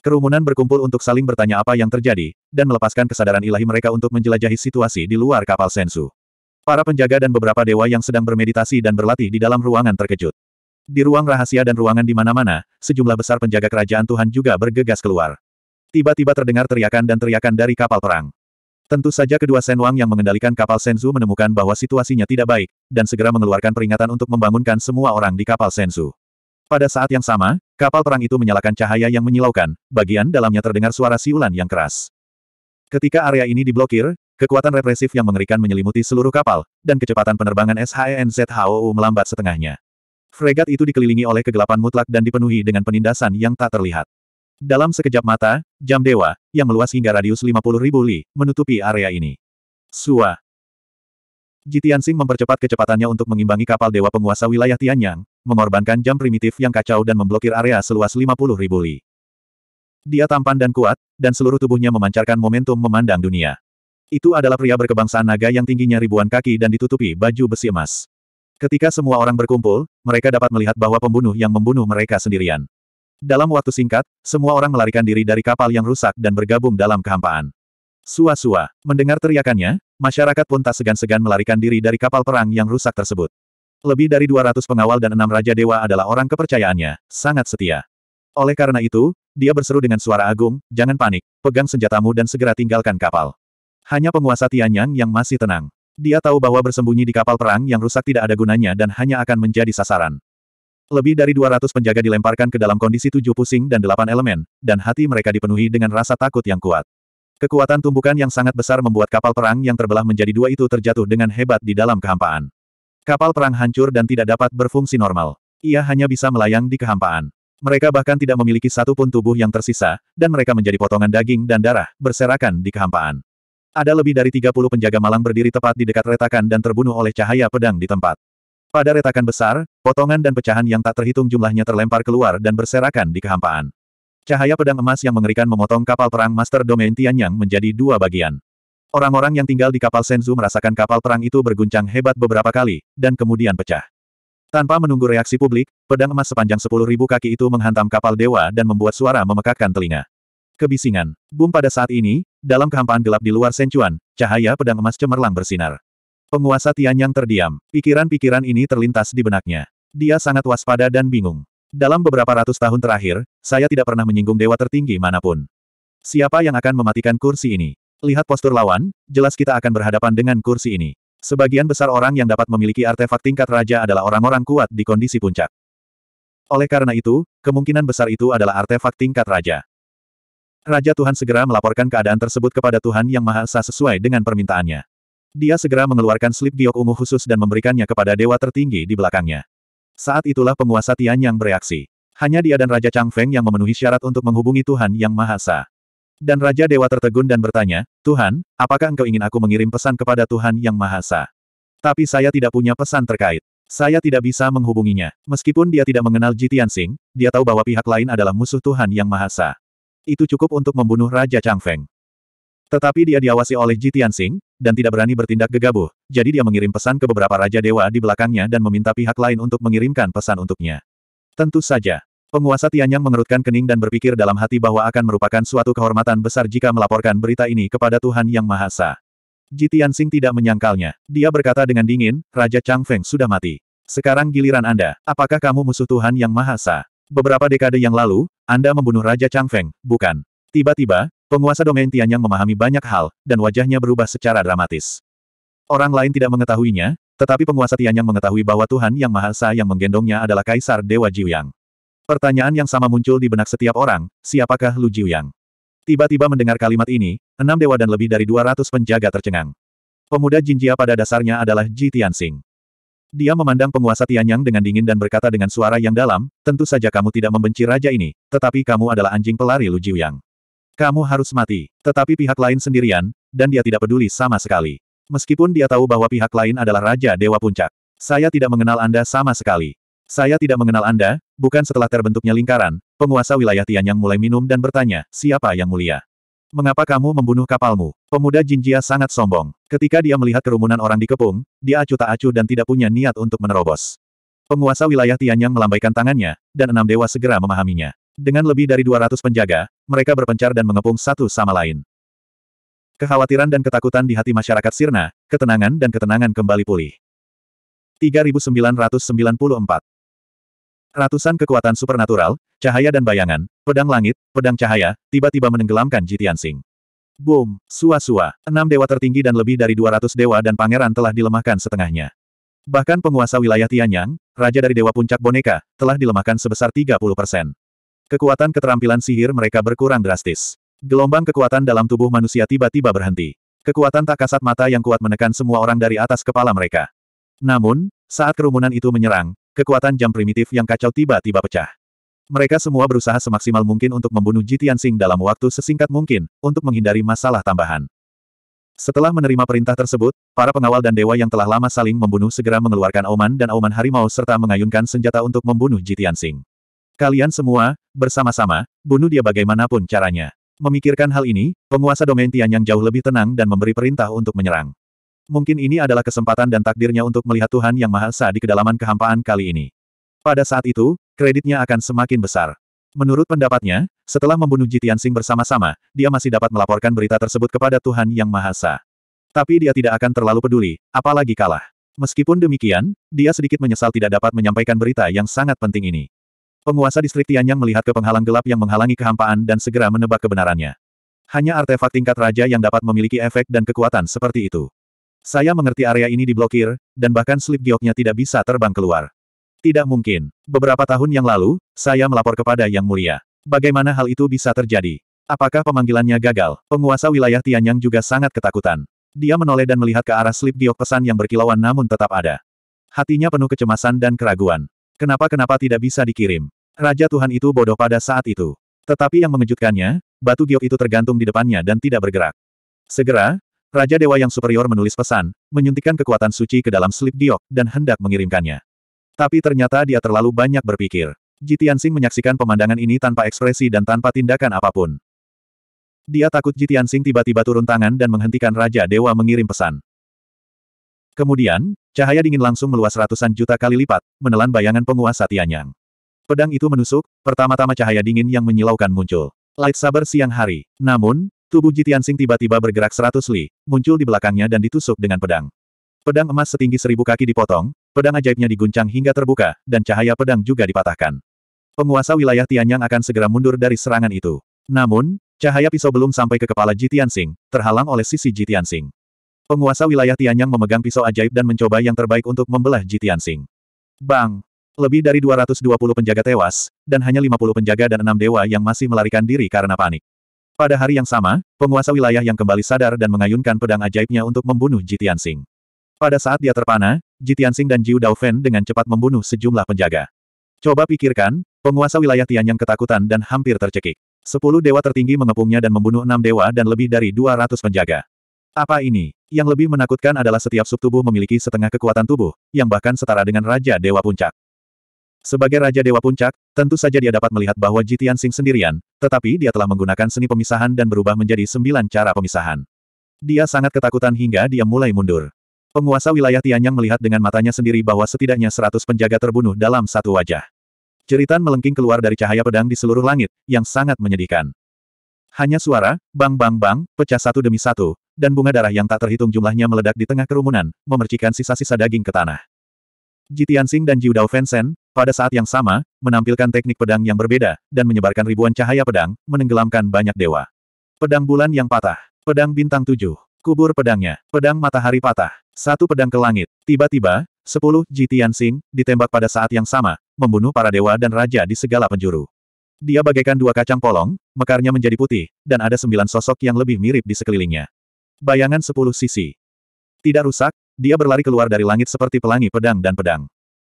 Kerumunan berkumpul untuk saling bertanya apa yang terjadi, dan melepaskan kesadaran ilahi mereka untuk menjelajahi situasi di luar kapal Sensu. Para penjaga dan beberapa dewa yang sedang bermeditasi dan berlatih di dalam ruangan terkejut. Di ruang rahasia dan ruangan di mana-mana, sejumlah besar penjaga kerajaan Tuhan juga bergegas keluar. Tiba-tiba terdengar teriakan dan teriakan dari kapal perang. Tentu saja kedua Senwang yang mengendalikan kapal Senzu menemukan bahwa situasinya tidak baik, dan segera mengeluarkan peringatan untuk membangunkan semua orang di kapal Senzu. Pada saat yang sama, kapal perang itu menyalakan cahaya yang menyilaukan, bagian dalamnya terdengar suara siulan yang keras. Ketika area ini diblokir, Kekuatan represif yang mengerikan menyelimuti seluruh kapal, dan kecepatan penerbangan SHENZHOU melambat setengahnya. Fregat itu dikelilingi oleh kegelapan mutlak dan dipenuhi dengan penindasan yang tak terlihat. Dalam sekejap mata, jam dewa, yang meluas hingga radius 50 ribu li, menutupi area ini. Sua. Jitian Sing mempercepat kecepatannya untuk mengimbangi kapal dewa penguasa wilayah Tianyang, mengorbankan jam primitif yang kacau dan memblokir area seluas 50 ribu li. Dia tampan dan kuat, dan seluruh tubuhnya memancarkan momentum memandang dunia. Itu adalah pria berkebangsaan naga yang tingginya ribuan kaki dan ditutupi baju besi emas. Ketika semua orang berkumpul, mereka dapat melihat bahwa pembunuh yang membunuh mereka sendirian. Dalam waktu singkat, semua orang melarikan diri dari kapal yang rusak dan bergabung dalam kehampaan. Sua-sua, mendengar teriakannya, masyarakat pun tak segan-segan melarikan diri dari kapal perang yang rusak tersebut. Lebih dari 200 pengawal dan enam raja dewa adalah orang kepercayaannya, sangat setia. Oleh karena itu, dia berseru dengan suara agung, jangan panik, pegang senjatamu dan segera tinggalkan kapal. Hanya penguasa Tianyang yang masih tenang. Dia tahu bahwa bersembunyi di kapal perang yang rusak tidak ada gunanya dan hanya akan menjadi sasaran. Lebih dari 200 penjaga dilemparkan ke dalam kondisi tujuh pusing dan delapan elemen, dan hati mereka dipenuhi dengan rasa takut yang kuat. Kekuatan tumbukan yang sangat besar membuat kapal perang yang terbelah menjadi dua itu terjatuh dengan hebat di dalam kehampaan. Kapal perang hancur dan tidak dapat berfungsi normal. Ia hanya bisa melayang di kehampaan. Mereka bahkan tidak memiliki satu pun tubuh yang tersisa, dan mereka menjadi potongan daging dan darah, berserakan di kehampaan. Ada lebih dari 30 penjaga malang berdiri tepat di dekat retakan dan terbunuh oleh cahaya pedang di tempat. Pada retakan besar, potongan dan pecahan yang tak terhitung jumlahnya terlempar keluar dan berserakan di kehampaan. Cahaya pedang emas yang mengerikan memotong kapal perang Master Domain Tianyang menjadi dua bagian. Orang-orang yang tinggal di kapal Senzu merasakan kapal perang itu berguncang hebat beberapa kali, dan kemudian pecah. Tanpa menunggu reaksi publik, pedang emas sepanjang 10.000 kaki itu menghantam kapal dewa dan membuat suara memekakkan telinga. Kebisingan. Bum pada saat ini, dalam kehampaan gelap di luar Senchuan, cahaya pedang emas cemerlang bersinar. Penguasa Tianyang terdiam. Pikiran-pikiran ini terlintas di benaknya. Dia sangat waspada dan bingung. Dalam beberapa ratus tahun terakhir, saya tidak pernah menyinggung dewa tertinggi manapun. Siapa yang akan mematikan kursi ini? Lihat postur lawan, jelas kita akan berhadapan dengan kursi ini. Sebagian besar orang yang dapat memiliki artefak tingkat raja adalah orang-orang kuat di kondisi puncak. Oleh karena itu, kemungkinan besar itu adalah artefak tingkat raja. Raja Tuhan segera melaporkan keadaan tersebut kepada Tuhan Yang Maha Esa sesuai dengan permintaannya. Dia segera mengeluarkan slip giok ungu khusus dan memberikannya kepada dewa tertinggi di belakangnya. Saat itulah penguasa Tian Yang bereaksi. Hanya dia dan Raja Chang Feng yang memenuhi syarat untuk menghubungi Tuhan Yang Maha Esa. Dan Raja Dewa tertegun dan bertanya, Tuhan, apakah engkau ingin aku mengirim pesan kepada Tuhan Yang Maha Esa? Tapi saya tidak punya pesan terkait. Saya tidak bisa menghubunginya. Meskipun dia tidak mengenal Ji Sing, dia tahu bahwa pihak lain adalah musuh Tuhan Yang Maha Esa. Itu cukup untuk membunuh Raja Chang Feng. Tetapi dia diawasi oleh Ji Tianxing, dan tidak berani bertindak gegabah, jadi dia mengirim pesan ke beberapa Raja Dewa di belakangnya dan meminta pihak lain untuk mengirimkan pesan untuknya. Tentu saja, penguasa Tianyang mengerutkan kening dan berpikir dalam hati bahwa akan merupakan suatu kehormatan besar jika melaporkan berita ini kepada Tuhan Yang Maha Esa. Ji Tianxing tidak menyangkalnya. Dia berkata dengan dingin, Raja Chang Feng sudah mati. Sekarang giliran Anda, apakah kamu musuh Tuhan Yang Maha Esa? Beberapa dekade yang lalu, Anda membunuh Raja Chang Feng, bukan? Tiba-tiba, penguasa domain Tianyang memahami banyak hal, dan wajahnya berubah secara dramatis. Orang lain tidak mengetahuinya, tetapi penguasa Tianyang mengetahui bahwa Tuhan Yang Maha Esa yang menggendongnya adalah Kaisar Dewa Jiuyang. Pertanyaan yang sama muncul di benak setiap orang, siapakah Lu Jiuyang? Tiba-tiba mendengar kalimat ini, enam dewa dan lebih dari 200 penjaga tercengang. Pemuda Jinjia pada dasarnya adalah Ji Tianxing. Dia memandang penguasa Tianyang dengan dingin dan berkata dengan suara yang dalam, tentu saja kamu tidak membenci raja ini, tetapi kamu adalah anjing pelari Lu Jiuyang. Kamu harus mati. Tetapi pihak lain sendirian, dan dia tidak peduli sama sekali. Meskipun dia tahu bahwa pihak lain adalah Raja Dewa Puncak. Saya tidak mengenal Anda sama sekali. Saya tidak mengenal Anda, bukan setelah terbentuknya lingkaran, penguasa wilayah Tianyang mulai minum dan bertanya, siapa yang mulia? Mengapa kamu membunuh kapalmu? Pemuda Jinjia sangat sombong. Ketika dia melihat kerumunan orang dikepung, dia acuh tak acuh dan tidak punya niat untuk menerobos. Penguasa wilayah Tianyang melambaikan tangannya, dan enam dewa segera memahaminya. Dengan lebih dari 200 penjaga, mereka berpencar dan mengepung satu sama lain. Kekhawatiran dan ketakutan di hati masyarakat Sirna, ketenangan dan ketenangan kembali pulih. 3994 Ratusan kekuatan supernatural, cahaya dan bayangan, pedang langit, pedang cahaya, tiba-tiba menenggelamkan Ji Tianxing. Boom, sua-sua, enam dewa tertinggi dan lebih dari 200 dewa dan pangeran telah dilemahkan setengahnya. Bahkan penguasa wilayah Tianyang, raja dari dewa puncak boneka, telah dilemahkan sebesar 30 persen. Kekuatan keterampilan sihir mereka berkurang drastis. Gelombang kekuatan dalam tubuh manusia tiba-tiba berhenti. Kekuatan tak kasat mata yang kuat menekan semua orang dari atas kepala mereka. Namun, saat kerumunan itu menyerang, Kekuatan jam primitif yang kacau tiba-tiba pecah. Mereka semua berusaha semaksimal mungkin untuk membunuh Jitian Sing dalam waktu sesingkat mungkin, untuk menghindari masalah tambahan. Setelah menerima perintah tersebut, para pengawal dan dewa yang telah lama saling membunuh segera mengeluarkan Oman dan Oman Harimau serta mengayunkan senjata untuk membunuh Jitian Sing. Kalian semua, bersama-sama, bunuh dia bagaimanapun caranya. Memikirkan hal ini, penguasa domain Tian yang jauh lebih tenang dan memberi perintah untuk menyerang. Mungkin ini adalah kesempatan dan takdirnya untuk melihat Tuhan Yang Maha Esa di kedalaman kehampaan kali ini. Pada saat itu, kreditnya akan semakin besar. Menurut pendapatnya, setelah membunuh Jitian Sing bersama-sama, dia masih dapat melaporkan berita tersebut kepada Tuhan Yang Maha Esa. Tapi dia tidak akan terlalu peduli, apalagi kalah. Meskipun demikian, dia sedikit menyesal tidak dapat menyampaikan berita yang sangat penting ini. Penguasa distrik Tianyang melihat ke penghalang gelap yang menghalangi kehampaan dan segera menebak kebenarannya. Hanya artefak tingkat raja yang dapat memiliki efek dan kekuatan seperti itu. Saya mengerti area ini diblokir, dan bahkan slip gioknya tidak bisa terbang keluar. Tidak mungkin. Beberapa tahun yang lalu, saya melapor kepada Yang Mulia. Bagaimana hal itu bisa terjadi? Apakah pemanggilannya gagal? Penguasa wilayah Tianyang juga sangat ketakutan. Dia menoleh dan melihat ke arah slip giok pesan yang berkilauan namun tetap ada. Hatinya penuh kecemasan dan keraguan. Kenapa-kenapa tidak bisa dikirim? Raja Tuhan itu bodoh pada saat itu. Tetapi yang mengejutkannya, batu giok itu tergantung di depannya dan tidak bergerak. Segera, Raja Dewa yang superior menulis pesan, menyuntikkan kekuatan suci ke dalam slip diok, dan hendak mengirimkannya. Tapi ternyata dia terlalu banyak berpikir. Jitiansing menyaksikan pemandangan ini tanpa ekspresi dan tanpa tindakan apapun. Dia takut Jitiansing tiba-tiba turun tangan dan menghentikan Raja Dewa mengirim pesan. Kemudian, cahaya dingin langsung meluas ratusan juta kali lipat, menelan bayangan penguasa Tianyang. Pedang itu menusuk, pertama-tama cahaya dingin yang menyilaukan muncul. light saber siang hari. Namun, Tubuh Jitiansing tiba-tiba bergerak seratus li, muncul di belakangnya dan ditusuk dengan pedang. Pedang emas setinggi seribu kaki dipotong, pedang ajaibnya diguncang hingga terbuka, dan cahaya pedang juga dipatahkan. Penguasa wilayah Tianyang akan segera mundur dari serangan itu. Namun, cahaya pisau belum sampai ke kepala Jitiansing, terhalang oleh sisi Jitiansing. Penguasa wilayah Tianyang memegang pisau ajaib dan mencoba yang terbaik untuk membelah Jitiansing. Bang! Lebih dari 220 penjaga tewas, dan hanya 50 penjaga dan enam dewa yang masih melarikan diri karena panik. Pada hari yang sama, penguasa wilayah yang kembali sadar dan mengayunkan pedang ajaibnya untuk membunuh Jitian Sing. Pada saat dia terpana, Jitian Sing dan Jiu Daofen dengan cepat membunuh sejumlah penjaga. Coba pikirkan, penguasa wilayah Tian yang ketakutan dan hampir tercekik. Sepuluh dewa tertinggi mengepungnya dan membunuh enam dewa dan lebih dari dua ratus penjaga. Apa ini? Yang lebih menakutkan adalah setiap subtubuh memiliki setengah kekuatan tubuh, yang bahkan setara dengan Raja Dewa Puncak. Sebagai Raja Dewa Puncak, tentu saja dia dapat melihat bahwa Jitian Sing sendirian, tetapi dia telah menggunakan seni pemisahan dan berubah menjadi sembilan cara pemisahan. Dia sangat ketakutan hingga dia mulai mundur. Penguasa wilayah Tianyang melihat dengan matanya sendiri bahwa setidaknya seratus penjaga terbunuh dalam satu wajah. Ceritan melengking keluar dari cahaya pedang di seluruh langit, yang sangat menyedihkan. Hanya suara, bang-bang-bang, pecah satu demi satu, dan bunga darah yang tak terhitung jumlahnya meledak di tengah kerumunan, memercikan sisa-sisa daging ke tanah. Jitian Sing dan Jiu Dao Fensen, pada saat yang sama, menampilkan teknik pedang yang berbeda, dan menyebarkan ribuan cahaya pedang, menenggelamkan banyak dewa. Pedang bulan yang patah. Pedang bintang tujuh. Kubur pedangnya. Pedang matahari patah. Satu pedang ke langit. Tiba-tiba, sepuluh Jitian Sing, ditembak pada saat yang sama, membunuh para dewa dan raja di segala penjuru. Dia bagaikan dua kacang polong, mekarnya menjadi putih, dan ada sembilan sosok yang lebih mirip di sekelilingnya. Bayangan sepuluh sisi. Tidak rusak, dia berlari keluar dari langit seperti pelangi pedang dan pedang.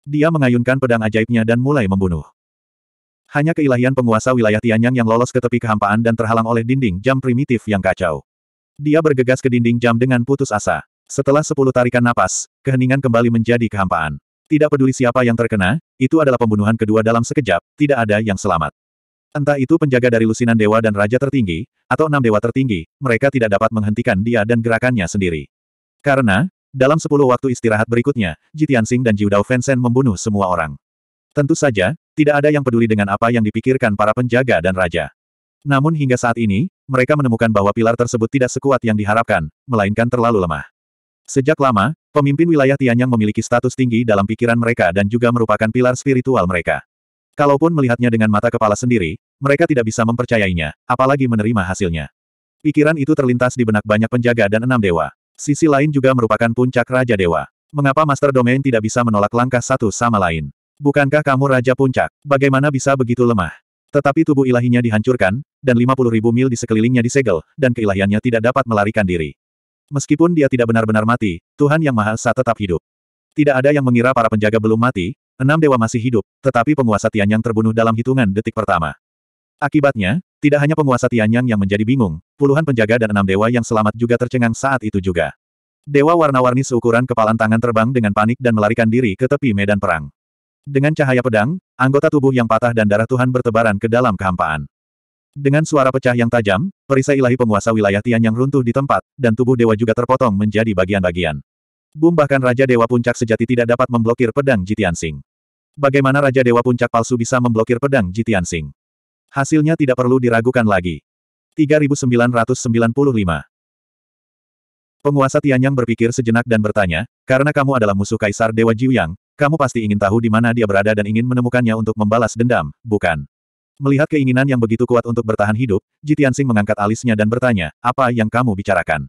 Dia mengayunkan pedang ajaibnya dan mulai membunuh. Hanya keilahian penguasa wilayah Tianyang yang lolos ke tepi kehampaan dan terhalang oleh dinding jam primitif yang kacau. Dia bergegas ke dinding jam dengan putus asa. Setelah sepuluh tarikan napas, keheningan kembali menjadi kehampaan. Tidak peduli siapa yang terkena, itu adalah pembunuhan kedua dalam sekejap, tidak ada yang selamat. Entah itu penjaga dari lusinan dewa dan raja tertinggi, atau enam dewa tertinggi, mereka tidak dapat menghentikan dia dan gerakannya sendiri. Karena, dalam sepuluh waktu istirahat berikutnya, Jitian Jitiansing dan Jiudao Fensen membunuh semua orang. Tentu saja, tidak ada yang peduli dengan apa yang dipikirkan para penjaga dan raja. Namun hingga saat ini, mereka menemukan bahwa pilar tersebut tidak sekuat yang diharapkan, melainkan terlalu lemah. Sejak lama, pemimpin wilayah Tianyang memiliki status tinggi dalam pikiran mereka dan juga merupakan pilar spiritual mereka. Kalaupun melihatnya dengan mata kepala sendiri, mereka tidak bisa mempercayainya, apalagi menerima hasilnya. Pikiran itu terlintas di benak banyak penjaga dan enam dewa. Sisi lain juga merupakan puncak Raja Dewa. Mengapa Master Domain tidak bisa menolak langkah satu sama lain? Bukankah kamu Raja Puncak? Bagaimana bisa begitu lemah? Tetapi tubuh ilahinya dihancurkan, dan 50 ribu mil di sekelilingnya disegel, dan keilahiannya tidak dapat melarikan diri. Meskipun dia tidak benar-benar mati, Tuhan Yang Maha Esa tetap hidup. Tidak ada yang mengira para penjaga belum mati, enam dewa masih hidup, tetapi penguasa Tian Yang terbunuh dalam hitungan detik pertama. Akibatnya, tidak hanya penguasa Tianyang yang menjadi bingung, puluhan penjaga dan enam dewa yang selamat juga tercengang saat itu juga. Dewa warna-warni seukuran kepalan tangan terbang dengan panik dan melarikan diri ke tepi medan perang. Dengan cahaya pedang, anggota tubuh yang patah dan darah Tuhan bertebaran ke dalam kehampaan. Dengan suara pecah yang tajam, perisai ilahi penguasa wilayah Tianyang runtuh di tempat, dan tubuh dewa juga terpotong menjadi bagian-bagian. Bum bahkan Raja Dewa Puncak sejati tidak dapat memblokir pedang Jitian Bagaimana Raja Dewa Puncak palsu bisa memblokir pedang Jitian Sing? Hasilnya tidak perlu diragukan lagi. 3995 Penguasa Tianyang berpikir sejenak dan bertanya, karena kamu adalah musuh Kaisar Dewa Jiuyang, kamu pasti ingin tahu di mana dia berada dan ingin menemukannya untuk membalas dendam, bukan? Melihat keinginan yang begitu kuat untuk bertahan hidup, Jitiansing mengangkat alisnya dan bertanya, apa yang kamu bicarakan?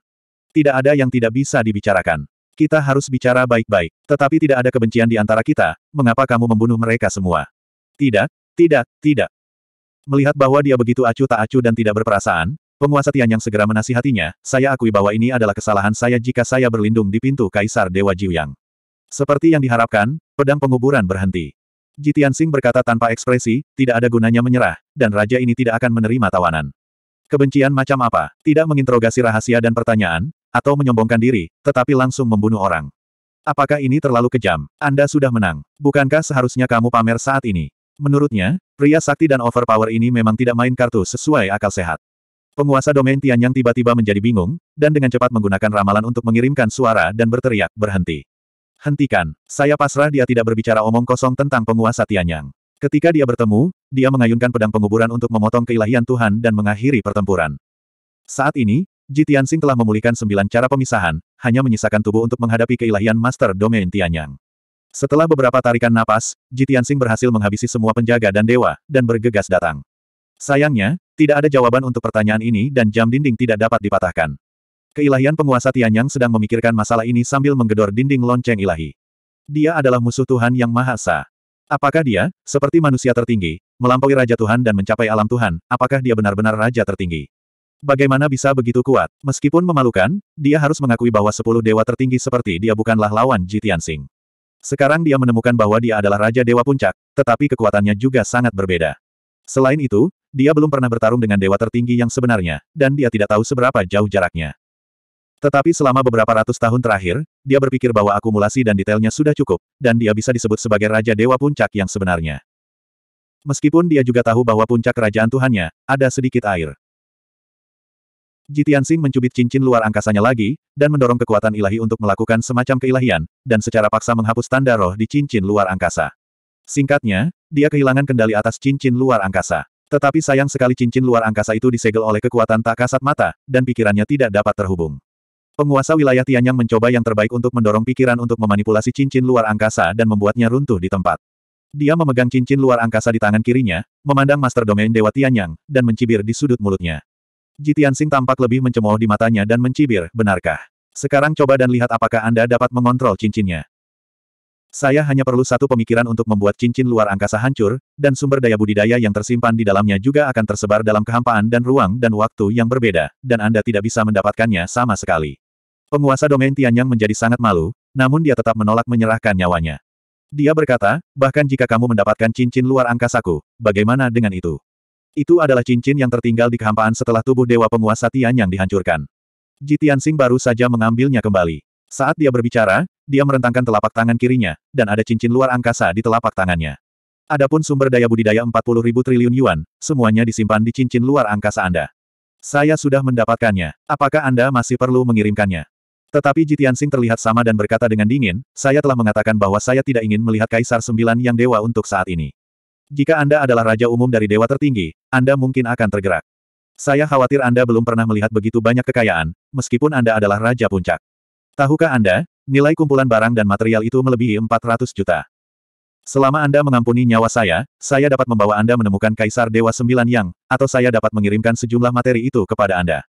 Tidak ada yang tidak bisa dibicarakan. Kita harus bicara baik-baik, tetapi tidak ada kebencian di antara kita, mengapa kamu membunuh mereka semua? Tidak, tidak, tidak. Melihat bahwa dia begitu acuh tak acuh dan tidak berperasaan, penguasa Tianyang segera menasihatinya, saya akui bahwa ini adalah kesalahan saya jika saya berlindung di pintu Kaisar Dewa Jiuyang. Seperti yang diharapkan, pedang penguburan berhenti. Jitian Sing berkata tanpa ekspresi, tidak ada gunanya menyerah, dan raja ini tidak akan menerima tawanan. Kebencian macam apa? Tidak menginterogasi rahasia dan pertanyaan, atau menyombongkan diri, tetapi langsung membunuh orang. Apakah ini terlalu kejam? Anda sudah menang. Bukankah seharusnya kamu pamer saat ini? Menurutnya, pria sakti dan overpower ini memang tidak main kartu sesuai akal sehat. Penguasa domain yang tiba-tiba menjadi bingung, dan dengan cepat menggunakan ramalan untuk mengirimkan suara dan berteriak, berhenti. Hentikan, saya pasrah dia tidak berbicara omong kosong tentang penguasa Tianyang. Ketika dia bertemu, dia mengayunkan pedang penguburan untuk memotong keilahian Tuhan dan mengakhiri pertempuran. Saat ini, Jitiansing telah memulihkan sembilan cara pemisahan, hanya menyisakan tubuh untuk menghadapi keilahian Master Domain Tianyang. Setelah beberapa tarikan napas, Jitiansing berhasil menghabisi semua penjaga dan dewa, dan bergegas datang. Sayangnya, tidak ada jawaban untuk pertanyaan ini dan jam dinding tidak dapat dipatahkan. Keilahian penguasa Tianyang sedang memikirkan masalah ini sambil menggedor dinding lonceng ilahi. Dia adalah musuh Tuhan yang Maha Esa. Apakah dia, seperti manusia tertinggi, melampaui Raja Tuhan dan mencapai alam Tuhan, apakah dia benar-benar Raja tertinggi? Bagaimana bisa begitu kuat? Meskipun memalukan, dia harus mengakui bahwa sepuluh dewa tertinggi seperti dia bukanlah lawan Jitiansing. Sekarang dia menemukan bahwa dia adalah Raja Dewa Puncak, tetapi kekuatannya juga sangat berbeda. Selain itu, dia belum pernah bertarung dengan dewa tertinggi yang sebenarnya, dan dia tidak tahu seberapa jauh jaraknya. Tetapi selama beberapa ratus tahun terakhir, dia berpikir bahwa akumulasi dan detailnya sudah cukup, dan dia bisa disebut sebagai Raja Dewa Puncak yang sebenarnya. Meskipun dia juga tahu bahwa puncak kerajaan Tuhannya, ada sedikit air. Jitian Xing mencubit cincin luar angkasanya lagi, dan mendorong kekuatan ilahi untuk melakukan semacam keilahian, dan secara paksa menghapus tanda roh di cincin luar angkasa. Singkatnya, dia kehilangan kendali atas cincin luar angkasa. Tetapi sayang sekali cincin luar angkasa itu disegel oleh kekuatan tak kasat mata, dan pikirannya tidak dapat terhubung. Penguasa wilayah Tianyang mencoba yang terbaik untuk mendorong pikiran untuk memanipulasi cincin luar angkasa dan membuatnya runtuh di tempat. Dia memegang cincin luar angkasa di tangan kirinya, memandang Master Domain Dewa Tianyang, dan mencibir di sudut mulutnya. Jitiansing tampak lebih mencemooh di matanya dan mencibir, benarkah? Sekarang coba dan lihat apakah Anda dapat mengontrol cincinnya. Saya hanya perlu satu pemikiran untuk membuat cincin luar angkasa hancur, dan sumber daya budidaya yang tersimpan di dalamnya juga akan tersebar dalam kehampaan dan ruang dan waktu yang berbeda, dan Anda tidak bisa mendapatkannya sama sekali. Penguasa domain Tianyang menjadi sangat malu, namun dia tetap menolak menyerahkan nyawanya. Dia berkata, bahkan jika kamu mendapatkan cincin luar angkasaku, bagaimana dengan itu? Itu adalah cincin yang tertinggal di kehampaan setelah tubuh Dewa Penguasa Tian yang dihancurkan. Jitian Sing baru saja mengambilnya kembali. Saat dia berbicara, dia merentangkan telapak tangan kirinya, dan ada cincin luar angkasa di telapak tangannya. Adapun sumber daya budidaya 40 ribu triliun yuan, semuanya disimpan di cincin luar angkasa Anda. Saya sudah mendapatkannya. Apakah Anda masih perlu mengirimkannya? Tetapi Jitian Sing terlihat sama dan berkata dengan dingin, saya telah mengatakan bahwa saya tidak ingin melihat Kaisar Sembilan yang dewa untuk saat ini. Jika Anda adalah raja umum dari dewa tertinggi, Anda mungkin akan tergerak. Saya khawatir Anda belum pernah melihat begitu banyak kekayaan, meskipun Anda adalah raja puncak. Tahukah Anda, nilai kumpulan barang dan material itu melebihi 400 juta. Selama Anda mengampuni nyawa saya, saya dapat membawa Anda menemukan Kaisar Dewa Sembilan Yang, atau saya dapat mengirimkan sejumlah materi itu kepada Anda.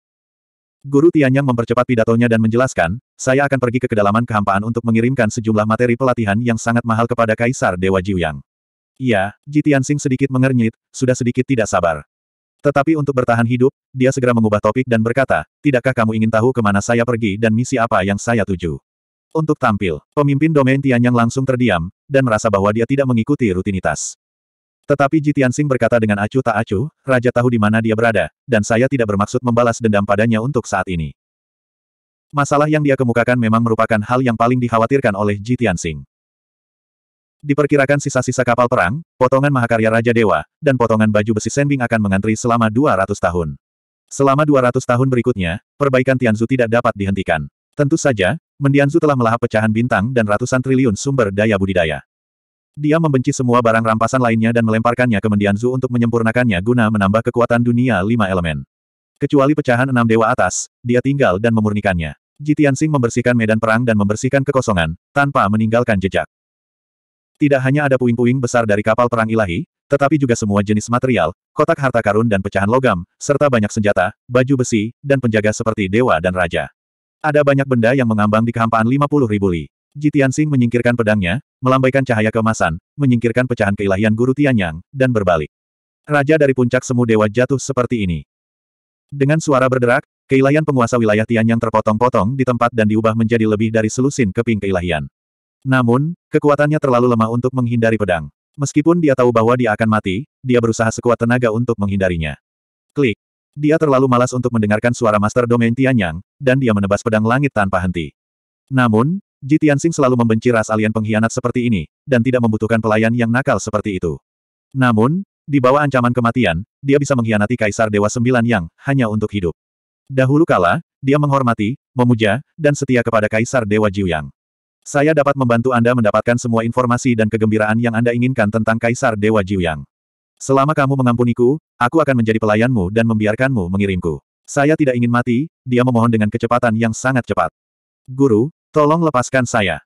Guru Tianyang mempercepat pidatonya dan menjelaskan, saya akan pergi ke kedalaman kehampaan untuk mengirimkan sejumlah materi pelatihan yang sangat mahal kepada Kaisar Dewa Jiuyang. Iya, Jitian Sing sedikit mengernyit, sudah sedikit tidak sabar. Tetapi untuk bertahan hidup, dia segera mengubah topik dan berkata, Tidakkah kamu ingin tahu kemana saya pergi dan misi apa yang saya tuju? Untuk tampil, pemimpin domain Tianyang langsung terdiam, dan merasa bahwa dia tidak mengikuti rutinitas. Tetapi Jitian Sing berkata dengan acuh tak acuh, Raja tahu di mana dia berada, dan saya tidak bermaksud membalas dendam padanya untuk saat ini. Masalah yang dia kemukakan memang merupakan hal yang paling dikhawatirkan oleh Jitian Sing. Diperkirakan sisa-sisa kapal perang, potongan mahakarya Raja Dewa, dan potongan baju besi Senbing akan mengantri selama 200 tahun. Selama 200 tahun berikutnya, perbaikan Tianzu tidak dapat dihentikan. Tentu saja, Mendianzu telah melahap pecahan bintang dan ratusan triliun sumber daya budidaya. Dia membenci semua barang rampasan lainnya dan melemparkannya ke Mendianzu untuk menyempurnakannya guna menambah kekuatan dunia lima elemen. Kecuali pecahan enam dewa atas, dia tinggal dan memurnikannya. Sing membersihkan medan perang dan membersihkan kekosongan, tanpa meninggalkan jejak. Tidak hanya ada puing-puing besar dari kapal perang ilahi, tetapi juga semua jenis material, kotak harta karun dan pecahan logam, serta banyak senjata, baju besi, dan penjaga seperti dewa dan raja. Ada banyak benda yang mengambang di kehampaan 50 ribu li. Jitian menyingkirkan pedangnya, melambaikan cahaya kemasan, menyingkirkan pecahan keilahian guru Tianyang, dan berbalik. Raja dari puncak semu dewa jatuh seperti ini. Dengan suara berderak, keilahian penguasa wilayah Tianyang terpotong-potong di tempat dan diubah menjadi lebih dari selusin keping keilahian. Namun, kekuatannya terlalu lemah untuk menghindari pedang. Meskipun dia tahu bahwa dia akan mati, dia berusaha sekuat tenaga untuk menghindarinya. Klik. Dia terlalu malas untuk mendengarkan suara Master Domain Tianyang, dan dia menebas pedang langit tanpa henti. Namun, Ji Tianxing selalu membenci ras alien pengkhianat seperti ini, dan tidak membutuhkan pelayan yang nakal seperti itu. Namun, di bawah ancaman kematian, dia bisa mengkhianati Kaisar Dewa Sembilan Yang, hanya untuk hidup. Dahulu kala, dia menghormati, memuja, dan setia kepada Kaisar Dewa Jiuyang. Saya dapat membantu Anda mendapatkan semua informasi dan kegembiraan yang Anda inginkan tentang Kaisar Dewa Jiuyang. Selama kamu mengampuniku, aku akan menjadi pelayanmu dan membiarkanmu mengirimku. Saya tidak ingin mati, dia memohon dengan kecepatan yang sangat cepat. Guru, tolong lepaskan saya.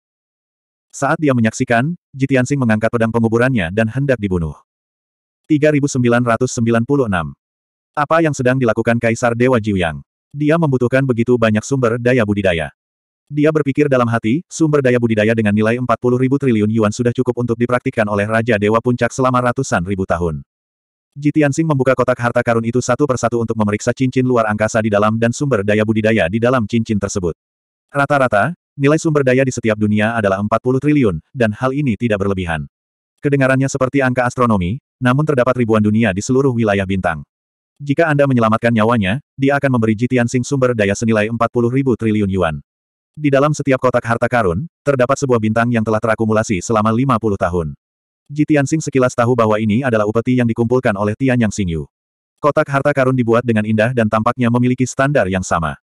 Saat dia menyaksikan, Jitiansing mengangkat pedang penguburannya dan hendak dibunuh. 3996. Apa yang sedang dilakukan Kaisar Dewa Jiuyang? Dia membutuhkan begitu banyak sumber daya budidaya. Dia berpikir dalam hati, sumber daya budidaya dengan nilai 40 ribu triliun yuan sudah cukup untuk dipraktikkan oleh Raja Dewa Puncak selama ratusan ribu tahun. Jitiansing membuka kotak harta karun itu satu persatu untuk memeriksa cincin luar angkasa di dalam dan sumber daya budidaya di dalam cincin tersebut. Rata-rata, nilai sumber daya di setiap dunia adalah 40 triliun, dan hal ini tidak berlebihan. Kedengarannya seperti angka astronomi, namun terdapat ribuan dunia di seluruh wilayah bintang. Jika Anda menyelamatkan nyawanya, dia akan memberi Jitiansing sumber daya senilai 40 ribu triliun yuan. Di dalam setiap kotak harta karun, terdapat sebuah bintang yang telah terakumulasi selama 50 tahun. Jitiansing sekilas tahu bahwa ini adalah upeti yang dikumpulkan oleh Tian Yang Xingyu. Kotak harta karun dibuat dengan indah dan tampaknya memiliki standar yang sama.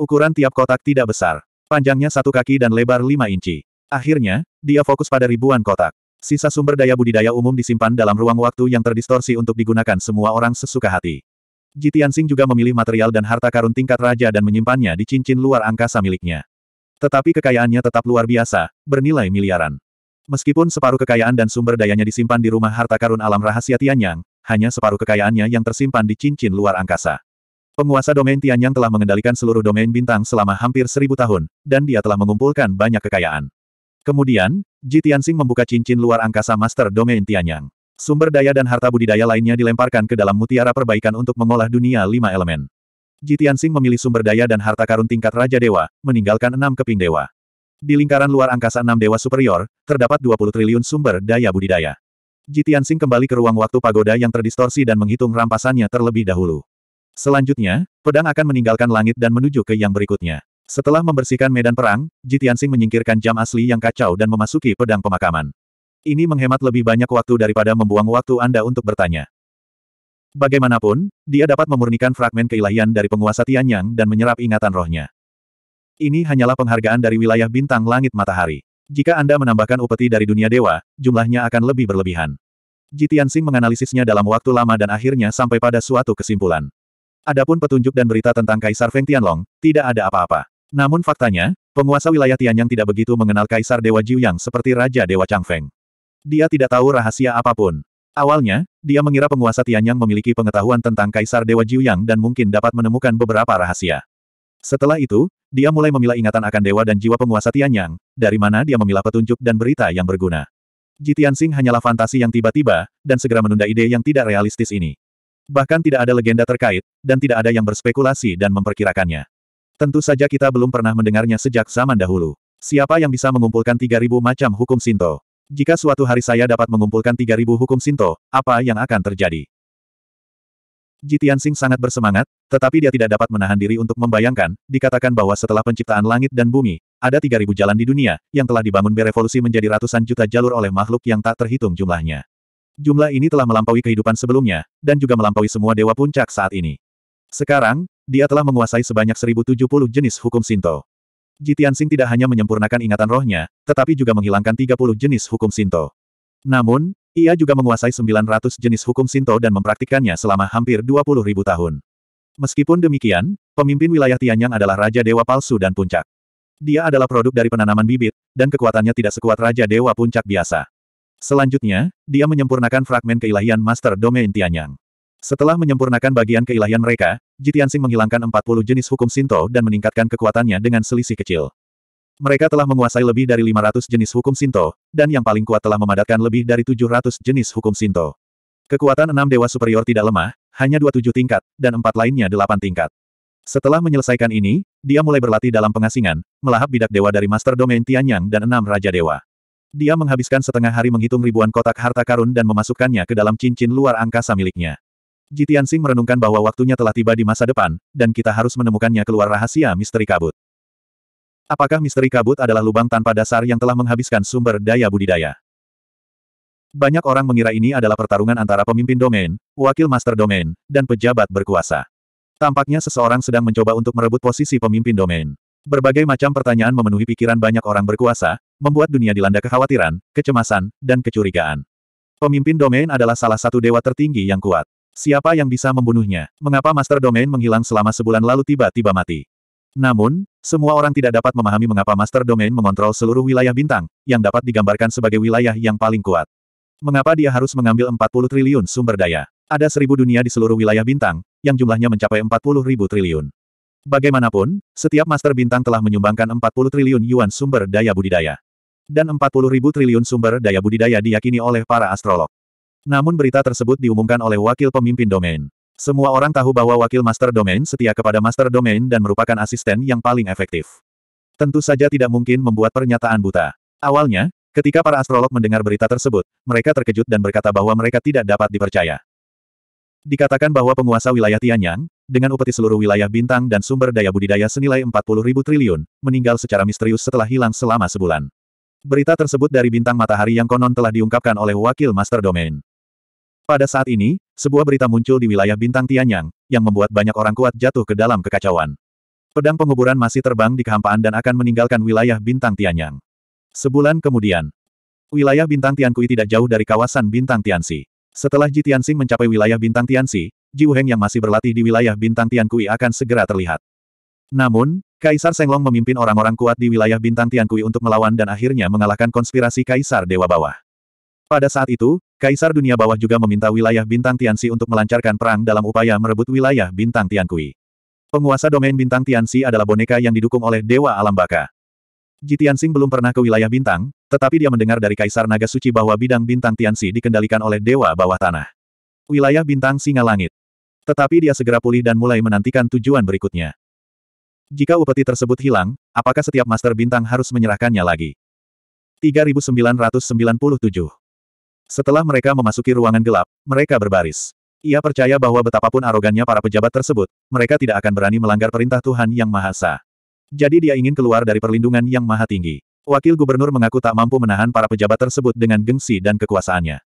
Ukuran tiap kotak tidak besar. Panjangnya satu kaki dan lebar lima inci. Akhirnya, dia fokus pada ribuan kotak. Sisa sumber daya budidaya umum disimpan dalam ruang waktu yang terdistorsi untuk digunakan semua orang sesuka hati. Jitiansing juga memilih material dan harta karun tingkat raja dan menyimpannya di cincin luar angkasa miliknya. Tetapi kekayaannya tetap luar biasa, bernilai miliaran. Meskipun separuh kekayaan dan sumber dayanya disimpan di rumah harta karun alam rahasia Tianyang, hanya separuh kekayaannya yang tersimpan di cincin luar angkasa. Penguasa domain Tianyang telah mengendalikan seluruh domain bintang selama hampir seribu tahun, dan dia telah mengumpulkan banyak kekayaan. Kemudian, Ji Tianxing membuka cincin luar angkasa master domain Tianyang. Sumber daya dan harta budidaya lainnya dilemparkan ke dalam mutiara perbaikan untuk mengolah dunia lima elemen. Jitian Tianxing memilih sumber daya dan harta karun tingkat Raja Dewa, meninggalkan enam keping dewa. Di lingkaran luar angkasa enam dewa superior, terdapat 20 triliun sumber daya budidaya. Jitian Tianxing kembali ke ruang waktu pagoda yang terdistorsi dan menghitung rampasannya terlebih dahulu. Selanjutnya, pedang akan meninggalkan langit dan menuju ke yang berikutnya. Setelah membersihkan medan perang, Jitian Tianxing menyingkirkan jam asli yang kacau dan memasuki pedang pemakaman. Ini menghemat lebih banyak waktu daripada membuang waktu Anda untuk bertanya. Bagaimanapun, dia dapat memurnikan fragmen keilahian dari penguasa Tianyang dan menyerap ingatan rohnya. Ini hanyalah penghargaan dari wilayah bintang langit matahari. Jika Anda menambahkan upeti dari dunia dewa, jumlahnya akan lebih berlebihan. Jitiansing menganalisisnya dalam waktu lama dan akhirnya sampai pada suatu kesimpulan. Adapun petunjuk dan berita tentang Kaisar Feng Tianlong, tidak ada apa-apa. Namun faktanya, penguasa wilayah Tianyang tidak begitu mengenal Kaisar Dewa Jiuyang seperti Raja Dewa Changfeng. Dia tidak tahu rahasia apapun. Awalnya, dia mengira penguasa Tianyang memiliki pengetahuan tentang Kaisar Dewa Jiuyang dan mungkin dapat menemukan beberapa rahasia. Setelah itu, dia mulai memilah ingatan akan dewa dan jiwa penguasa Tianyang, dari mana dia memilah petunjuk dan berita yang berguna. Jitiansing hanyalah fantasi yang tiba-tiba, dan segera menunda ide yang tidak realistis ini. Bahkan tidak ada legenda terkait, dan tidak ada yang berspekulasi dan memperkirakannya. Tentu saja kita belum pernah mendengarnya sejak zaman dahulu. Siapa yang bisa mengumpulkan 3000 macam hukum Sinto? Jika suatu hari saya dapat mengumpulkan 3000 hukum Sinto, apa yang akan terjadi? Jitian Sing sangat bersemangat, tetapi dia tidak dapat menahan diri untuk membayangkan, dikatakan bahwa setelah penciptaan langit dan bumi, ada 3000 jalan di dunia, yang telah dibangun berevolusi menjadi ratusan juta jalur oleh makhluk yang tak terhitung jumlahnya. Jumlah ini telah melampaui kehidupan sebelumnya, dan juga melampaui semua dewa puncak saat ini. Sekarang, dia telah menguasai sebanyak 1070 jenis hukum Sinto. Jitian Sing tidak hanya menyempurnakan ingatan rohnya, tetapi juga menghilangkan 30 jenis hukum Sinto. Namun, ia juga menguasai 900 jenis hukum Sinto dan mempraktikkannya selama hampir 20 ribu tahun. Meskipun demikian, pemimpin wilayah Tianyang adalah Raja Dewa Palsu dan Puncak. Dia adalah produk dari penanaman bibit, dan kekuatannya tidak sekuat Raja Dewa Puncak biasa. Selanjutnya, dia menyempurnakan fragmen keilahian Master Domain Tianyang. Setelah menyempurnakan bagian keilahian mereka, Jitiansing menghilangkan 40 jenis hukum Sinto dan meningkatkan kekuatannya dengan selisih kecil. Mereka telah menguasai lebih dari 500 jenis hukum Sinto, dan yang paling kuat telah memadatkan lebih dari 700 jenis hukum Sinto. Kekuatan enam dewa superior tidak lemah, hanya dua tujuh tingkat, dan empat lainnya delapan tingkat. Setelah menyelesaikan ini, dia mulai berlatih dalam pengasingan, melahap bidak dewa dari Master Domain Tianyang dan enam Raja Dewa. Dia menghabiskan setengah hari menghitung ribuan kotak harta karun dan memasukkannya ke dalam cincin luar angkasa miliknya. Jitian Sing merenungkan bahwa waktunya telah tiba di masa depan, dan kita harus menemukannya keluar rahasia misteri kabut. Apakah misteri kabut adalah lubang tanpa dasar yang telah menghabiskan sumber daya budidaya? Banyak orang mengira ini adalah pertarungan antara pemimpin domain, wakil master domain, dan pejabat berkuasa. Tampaknya seseorang sedang mencoba untuk merebut posisi pemimpin domain. Berbagai macam pertanyaan memenuhi pikiran banyak orang berkuasa, membuat dunia dilanda kekhawatiran, kecemasan, dan kecurigaan. Pemimpin domain adalah salah satu dewa tertinggi yang kuat. Siapa yang bisa membunuhnya? Mengapa Master Domain menghilang selama sebulan lalu tiba-tiba mati? Namun, semua orang tidak dapat memahami mengapa Master Domain mengontrol seluruh wilayah bintang, yang dapat digambarkan sebagai wilayah yang paling kuat. Mengapa dia harus mengambil 40 triliun sumber daya? Ada seribu dunia di seluruh wilayah bintang, yang jumlahnya mencapai 40 ribu triliun. Bagaimanapun, setiap Master Bintang telah menyumbangkan 40 triliun yuan sumber daya budidaya. Dan 40 ribu triliun sumber daya budidaya diyakini oleh para astrolog. Namun berita tersebut diumumkan oleh wakil pemimpin domain. Semua orang tahu bahwa wakil master domain setia kepada master domain dan merupakan asisten yang paling efektif. Tentu saja tidak mungkin membuat pernyataan buta. Awalnya, ketika para astrolog mendengar berita tersebut, mereka terkejut dan berkata bahwa mereka tidak dapat dipercaya. Dikatakan bahwa penguasa wilayah Tianyang, dengan upeti seluruh wilayah bintang dan sumber daya budidaya senilai 40 ribu triliun, meninggal secara misterius setelah hilang selama sebulan. Berita tersebut dari bintang matahari yang konon telah diungkapkan oleh wakil master domain. Pada saat ini, sebuah berita muncul di wilayah bintang Tianyang, yang membuat banyak orang kuat jatuh ke dalam kekacauan. Pedang penguburan masih terbang di kehampaan dan akan meninggalkan wilayah bintang Tianyang. Sebulan kemudian, wilayah bintang Tiankui tidak jauh dari kawasan bintang Tianxi. Setelah Ji Tianxing mencapai wilayah bintang Tianxi, Ji Wuheng yang masih berlatih di wilayah bintang Tiankui akan segera terlihat. Namun, Kaisar Senglong memimpin orang-orang kuat di wilayah bintang Tiankui untuk melawan dan akhirnya mengalahkan konspirasi Kaisar Dewa Bawah. Pada saat itu, Kaisar dunia bawah juga meminta wilayah bintang Tianxi untuk melancarkan perang dalam upaya merebut wilayah bintang Tiankui. Penguasa domain bintang Tianxi adalah boneka yang didukung oleh Dewa Alam Baka. Ji Tianxing belum pernah ke wilayah bintang, tetapi dia mendengar dari Kaisar Naga Suci bahwa bidang bintang Tianxi dikendalikan oleh Dewa Bawah Tanah. Wilayah bintang Singa Langit. Tetapi dia segera pulih dan mulai menantikan tujuan berikutnya. Jika upeti tersebut hilang, apakah setiap master bintang harus menyerahkannya lagi? 3997 setelah mereka memasuki ruangan gelap, mereka berbaris. Ia percaya bahwa betapapun arogannya para pejabat tersebut, mereka tidak akan berani melanggar perintah Tuhan Yang Maha Esa. Jadi dia ingin keluar dari perlindungan Yang Maha Tinggi. Wakil gubernur mengaku tak mampu menahan para pejabat tersebut dengan gengsi dan kekuasaannya.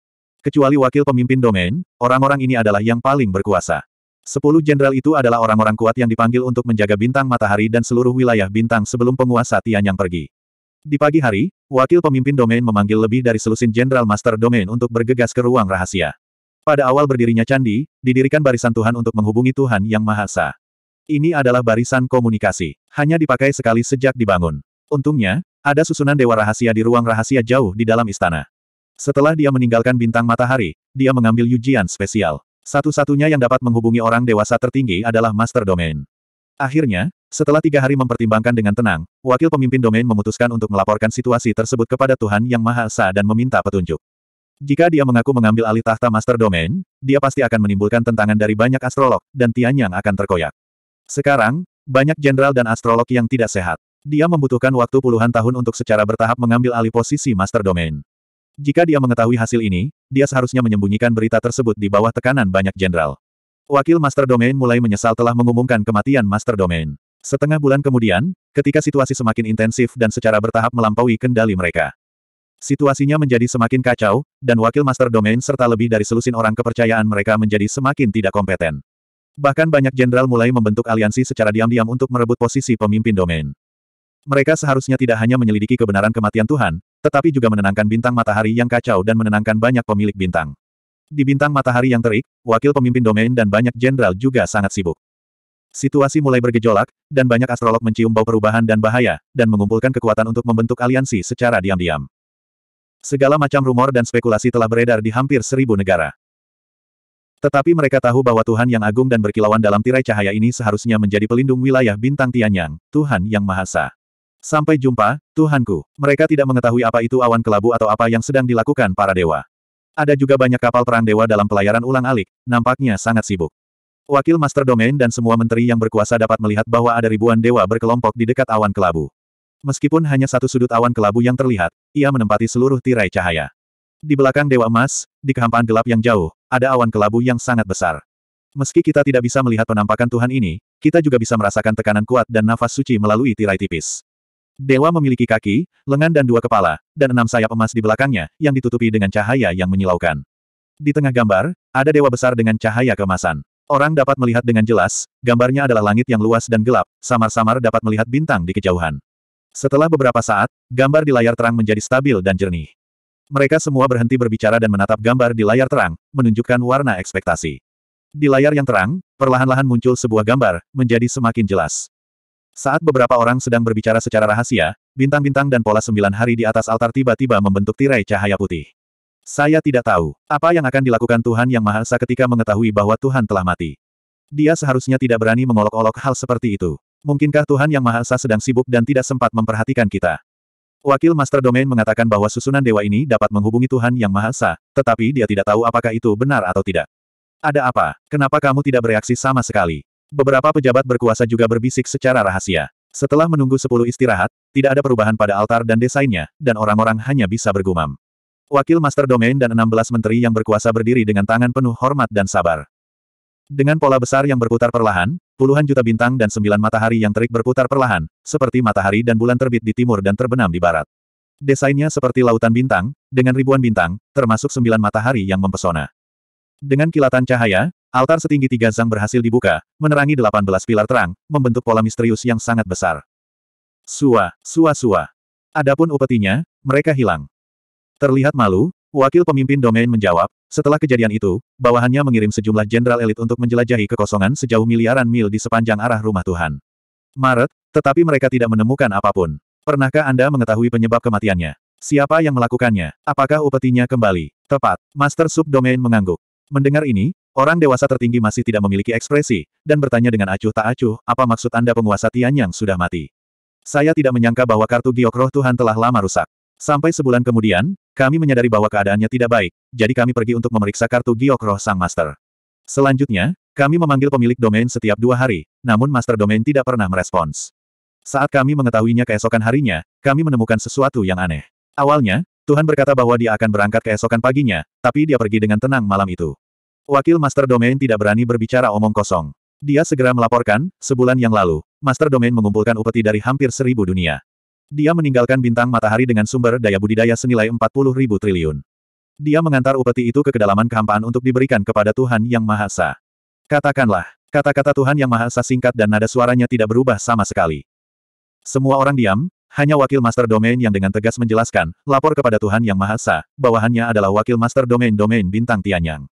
Kecuali wakil pemimpin domain, orang-orang ini adalah yang paling berkuasa. Sepuluh jenderal itu adalah orang-orang kuat yang dipanggil untuk menjaga bintang matahari dan seluruh wilayah bintang sebelum penguasa Tianyang pergi. Di pagi hari, wakil pemimpin domain memanggil lebih dari selusin Jenderal Master Domain untuk bergegas ke ruang rahasia. Pada awal berdirinya candi, didirikan barisan Tuhan untuk menghubungi Tuhan Yang Maha Esa. Ini adalah barisan komunikasi. Hanya dipakai sekali sejak dibangun. Untungnya, ada susunan dewa rahasia di ruang rahasia jauh di dalam istana. Setelah dia meninggalkan bintang matahari, dia mengambil ujian spesial. Satu-satunya yang dapat menghubungi orang dewasa tertinggi adalah Master Domain. Akhirnya, setelah tiga hari mempertimbangkan dengan tenang, wakil pemimpin domain memutuskan untuk melaporkan situasi tersebut kepada Tuhan Yang Maha Esa dan meminta petunjuk. Jika dia mengaku mengambil alih tahta Master Domain, dia pasti akan menimbulkan tentangan dari banyak astrolog, dan Tianyang akan terkoyak. Sekarang, banyak jenderal dan astrolog yang tidak sehat. Dia membutuhkan waktu puluhan tahun untuk secara bertahap mengambil alih posisi Master Domain. Jika dia mengetahui hasil ini, dia seharusnya menyembunyikan berita tersebut di bawah tekanan banyak jenderal. Wakil Master Domain mulai menyesal telah mengumumkan kematian Master Domain. Setengah bulan kemudian, ketika situasi semakin intensif dan secara bertahap melampaui kendali mereka. Situasinya menjadi semakin kacau, dan Wakil Master Domain serta lebih dari selusin orang kepercayaan mereka menjadi semakin tidak kompeten. Bahkan banyak jenderal mulai membentuk aliansi secara diam-diam untuk merebut posisi pemimpin domain. Mereka seharusnya tidak hanya menyelidiki kebenaran kematian Tuhan, tetapi juga menenangkan bintang matahari yang kacau dan menenangkan banyak pemilik bintang. Di bintang matahari yang terik, wakil pemimpin domain dan banyak jenderal juga sangat sibuk. Situasi mulai bergejolak, dan banyak astrolog mencium bau perubahan dan bahaya, dan mengumpulkan kekuatan untuk membentuk aliansi secara diam-diam. Segala macam rumor dan spekulasi telah beredar di hampir seribu negara. Tetapi mereka tahu bahwa Tuhan yang agung dan berkilauan dalam tirai cahaya ini seharusnya menjadi pelindung wilayah bintang Tianyang, Tuhan yang Mahasa. Sampai jumpa, Tuhanku. Mereka tidak mengetahui apa itu awan kelabu atau apa yang sedang dilakukan para dewa. Ada juga banyak kapal perang dewa dalam pelayaran ulang-alik, nampaknya sangat sibuk. Wakil Master Domain dan semua menteri yang berkuasa dapat melihat bahwa ada ribuan dewa berkelompok di dekat awan kelabu. Meskipun hanya satu sudut awan kelabu yang terlihat, ia menempati seluruh tirai cahaya. Di belakang Dewa Emas, di kehampaan gelap yang jauh, ada awan kelabu yang sangat besar. Meski kita tidak bisa melihat penampakan Tuhan ini, kita juga bisa merasakan tekanan kuat dan nafas suci melalui tirai tipis. Dewa memiliki kaki, lengan dan dua kepala, dan enam sayap emas di belakangnya, yang ditutupi dengan cahaya yang menyilaukan. Di tengah gambar, ada dewa besar dengan cahaya kemasan. Orang dapat melihat dengan jelas, gambarnya adalah langit yang luas dan gelap, samar-samar dapat melihat bintang di kejauhan. Setelah beberapa saat, gambar di layar terang menjadi stabil dan jernih. Mereka semua berhenti berbicara dan menatap gambar di layar terang, menunjukkan warna ekspektasi. Di layar yang terang, perlahan-lahan muncul sebuah gambar, menjadi semakin jelas. Saat beberapa orang sedang berbicara secara rahasia, bintang-bintang dan pola sembilan hari di atas altar tiba-tiba membentuk tirai cahaya putih. Saya tidak tahu apa yang akan dilakukan Tuhan Yang Maha Esa ketika mengetahui bahwa Tuhan telah mati. Dia seharusnya tidak berani mengolok-olok hal seperti itu. Mungkinkah Tuhan Yang Maha Esa sedang sibuk dan tidak sempat memperhatikan kita? Wakil Master Domain mengatakan bahwa susunan dewa ini dapat menghubungi Tuhan Yang Maha Esa, tetapi dia tidak tahu apakah itu benar atau tidak. Ada apa? Kenapa kamu tidak bereaksi sama sekali? Beberapa pejabat berkuasa juga berbisik secara rahasia. Setelah menunggu sepuluh istirahat, tidak ada perubahan pada altar dan desainnya, dan orang-orang hanya bisa bergumam. Wakil Master Domain dan 16 menteri yang berkuasa berdiri dengan tangan penuh hormat dan sabar. Dengan pola besar yang berputar perlahan, puluhan juta bintang dan sembilan matahari yang terik berputar perlahan, seperti matahari dan bulan terbit di timur dan terbenam di barat. Desainnya seperti lautan bintang, dengan ribuan bintang, termasuk sembilan matahari yang mempesona. Dengan kilatan cahaya, Altar setinggi tiga zang berhasil dibuka, menerangi delapan belas pilar terang, membentuk pola misterius yang sangat besar. Sua, sua sua. Adapun upetinya, mereka hilang. Terlihat malu, wakil pemimpin domain menjawab, setelah kejadian itu, bawahannya mengirim sejumlah jenderal elit untuk menjelajahi kekosongan sejauh miliaran mil di sepanjang arah rumah Tuhan. Maret, tetapi mereka tidak menemukan apapun. Pernahkah Anda mengetahui penyebab kematiannya? Siapa yang melakukannya? Apakah upetinya kembali? Tepat, Master Subdomain mengangguk. Mendengar ini, orang dewasa tertinggi masih tidak memiliki ekspresi, dan bertanya dengan acuh tak acuh, apa maksud Anda penguasa Tian yang sudah mati? Saya tidak menyangka bahwa kartu giok roh Tuhan telah lama rusak. Sampai sebulan kemudian, kami menyadari bahwa keadaannya tidak baik, jadi kami pergi untuk memeriksa kartu giok roh sang master. Selanjutnya, kami memanggil pemilik domain setiap dua hari, namun master domain tidak pernah merespons. Saat kami mengetahuinya keesokan harinya, kami menemukan sesuatu yang aneh. Awalnya, Tuhan berkata bahwa dia akan berangkat keesokan paginya, tapi dia pergi dengan tenang malam itu. Wakil Master Domain tidak berani berbicara omong kosong. Dia segera melaporkan, sebulan yang lalu, Master Domain mengumpulkan upeti dari hampir seribu dunia. Dia meninggalkan bintang matahari dengan sumber daya budidaya senilai 40 ribu triliun. Dia mengantar upeti itu ke kedalaman kehampaan untuk diberikan kepada Tuhan Yang Maha Esa. Katakanlah, kata-kata Tuhan Yang Maha Esa singkat dan nada suaranya tidak berubah sama sekali. Semua orang diam, hanya wakil master domain yang dengan tegas menjelaskan, lapor kepada Tuhan Yang Maha Esa, bawahannya adalah wakil master domain-domain bintang Tianyang.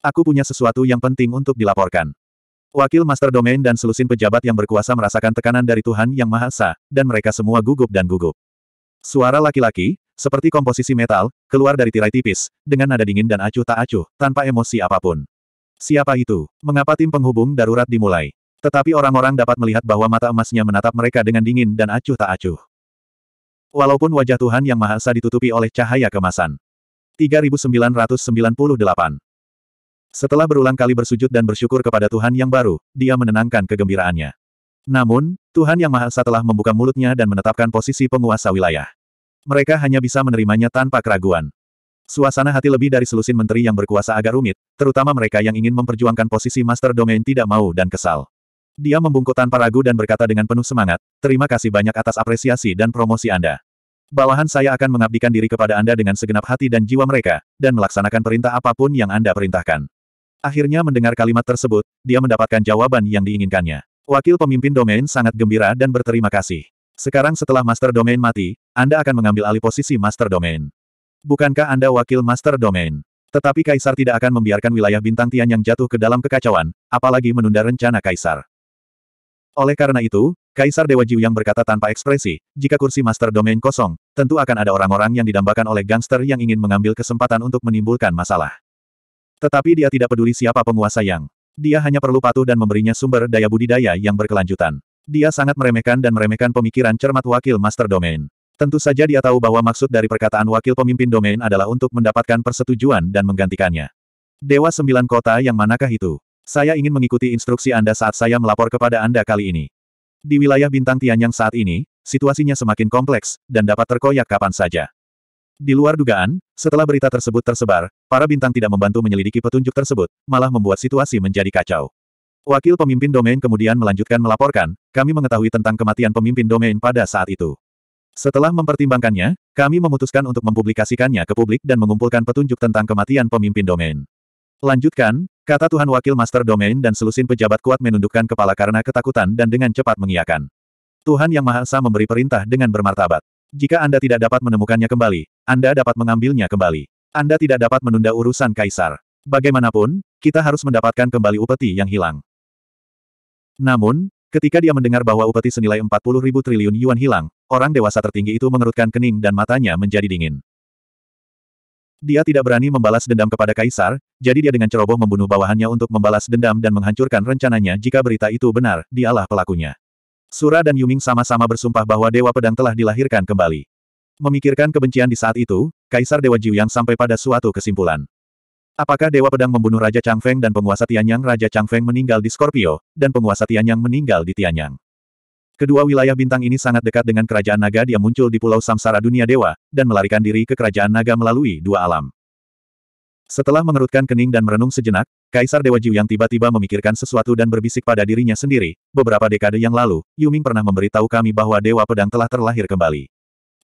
Aku punya sesuatu yang penting untuk dilaporkan. Wakil master domain dan selusin pejabat yang berkuasa merasakan tekanan dari Tuhan Yang Maha Esa, dan mereka semua gugup dan gugup. Suara laki-laki, seperti komposisi metal, keluar dari tirai tipis, dengan nada dingin dan acuh tak acuh, tanpa emosi apapun. Siapa itu? Mengapa tim penghubung darurat dimulai? Tetapi orang-orang dapat melihat bahwa mata emasnya menatap mereka dengan dingin dan acuh tak acuh. Walaupun wajah Tuhan Yang Maha Esa ditutupi oleh cahaya kemasan. 3998 Setelah berulang kali bersujud dan bersyukur kepada Tuhan yang baru, dia menenangkan kegembiraannya. Namun, Tuhan Yang Maha Esa telah membuka mulutnya dan menetapkan posisi penguasa wilayah. Mereka hanya bisa menerimanya tanpa keraguan. Suasana hati lebih dari selusin menteri yang berkuasa agak rumit, terutama mereka yang ingin memperjuangkan posisi Master Domain tidak mau dan kesal. Dia membungkuk tanpa ragu dan berkata dengan penuh semangat, terima kasih banyak atas apresiasi dan promosi Anda. Bawahan saya akan mengabdikan diri kepada Anda dengan segenap hati dan jiwa mereka, dan melaksanakan perintah apapun yang Anda perintahkan. Akhirnya mendengar kalimat tersebut, dia mendapatkan jawaban yang diinginkannya. Wakil pemimpin domain sangat gembira dan berterima kasih. Sekarang setelah Master Domain mati, Anda akan mengambil alih posisi Master Domain. Bukankah Anda wakil Master Domain? Tetapi Kaisar tidak akan membiarkan wilayah bintang Tian yang jatuh ke dalam kekacauan, apalagi menunda rencana Kaisar. Oleh karena itu, Kaisar Dewa Jiu yang berkata tanpa ekspresi, jika kursi Master Domain kosong, tentu akan ada orang-orang yang didambakan oleh gangster yang ingin mengambil kesempatan untuk menimbulkan masalah. Tetapi dia tidak peduli siapa penguasa yang. Dia hanya perlu patuh dan memberinya sumber daya budidaya yang berkelanjutan. Dia sangat meremehkan dan meremehkan pemikiran cermat wakil Master Domain. Tentu saja dia tahu bahwa maksud dari perkataan wakil pemimpin domain adalah untuk mendapatkan persetujuan dan menggantikannya. Dewa sembilan kota yang manakah itu? Saya ingin mengikuti instruksi Anda saat saya melapor kepada Anda kali ini. Di wilayah bintang Tianyang saat ini, situasinya semakin kompleks, dan dapat terkoyak kapan saja. Di luar dugaan, setelah berita tersebut tersebar, para bintang tidak membantu menyelidiki petunjuk tersebut, malah membuat situasi menjadi kacau. Wakil pemimpin domain kemudian melanjutkan melaporkan, kami mengetahui tentang kematian pemimpin domain pada saat itu. Setelah mempertimbangkannya, kami memutuskan untuk mempublikasikannya ke publik dan mengumpulkan petunjuk tentang kematian pemimpin domain. Lanjutkan, Kata Tuhan Wakil Master Domain dan selusin pejabat kuat menundukkan kepala karena ketakutan dan dengan cepat mengiakan. Tuhan Yang Maha Esa memberi perintah dengan bermartabat. Jika Anda tidak dapat menemukannya kembali, Anda dapat mengambilnya kembali. Anda tidak dapat menunda urusan kaisar. Bagaimanapun, kita harus mendapatkan kembali upeti yang hilang. Namun, ketika dia mendengar bahwa upeti senilai 40 ribu triliun yuan hilang, orang dewasa tertinggi itu mengerutkan kening dan matanya menjadi dingin. Dia tidak berani membalas dendam kepada Kaisar, jadi dia dengan ceroboh membunuh bawahannya untuk membalas dendam dan menghancurkan rencananya jika berita itu benar, dialah pelakunya. Sura dan Yuming sama-sama bersumpah bahwa Dewa Pedang telah dilahirkan kembali. Memikirkan kebencian di saat itu, Kaisar Dewa Jiu sampai pada suatu kesimpulan. Apakah Dewa Pedang membunuh Raja Changfeng dan penguasa Tianyang Raja Changfeng meninggal di Scorpio, dan penguasa Tianyang meninggal di Tianyang? Kedua wilayah bintang ini sangat dekat dengan kerajaan naga dia muncul di pulau samsara dunia dewa, dan melarikan diri ke kerajaan naga melalui dua alam. Setelah mengerutkan kening dan merenung sejenak, Kaisar Dewa Jiu yang tiba-tiba memikirkan sesuatu dan berbisik pada dirinya sendiri, beberapa dekade yang lalu, Yuming pernah memberitahu kami bahwa Dewa Pedang telah terlahir kembali.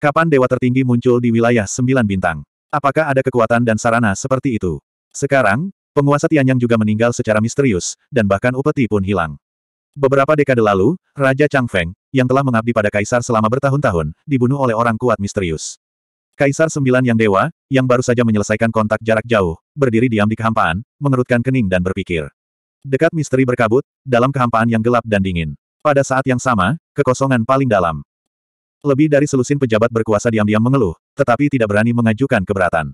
Kapan Dewa Tertinggi muncul di wilayah Sembilan Bintang? Apakah ada kekuatan dan sarana seperti itu? Sekarang, penguasa Tianyang juga meninggal secara misterius, dan bahkan upeti pun hilang. Beberapa dekade lalu, Raja Chang Feng, yang telah mengabdi pada kaisar selama bertahun-tahun, dibunuh oleh orang kuat misterius. Kaisar Sembilan Yang Dewa, yang baru saja menyelesaikan kontak jarak jauh, berdiri diam di kehampaan, mengerutkan kening dan berpikir. Dekat misteri berkabut, dalam kehampaan yang gelap dan dingin. Pada saat yang sama, kekosongan paling dalam. Lebih dari selusin pejabat berkuasa diam-diam mengeluh, tetapi tidak berani mengajukan keberatan.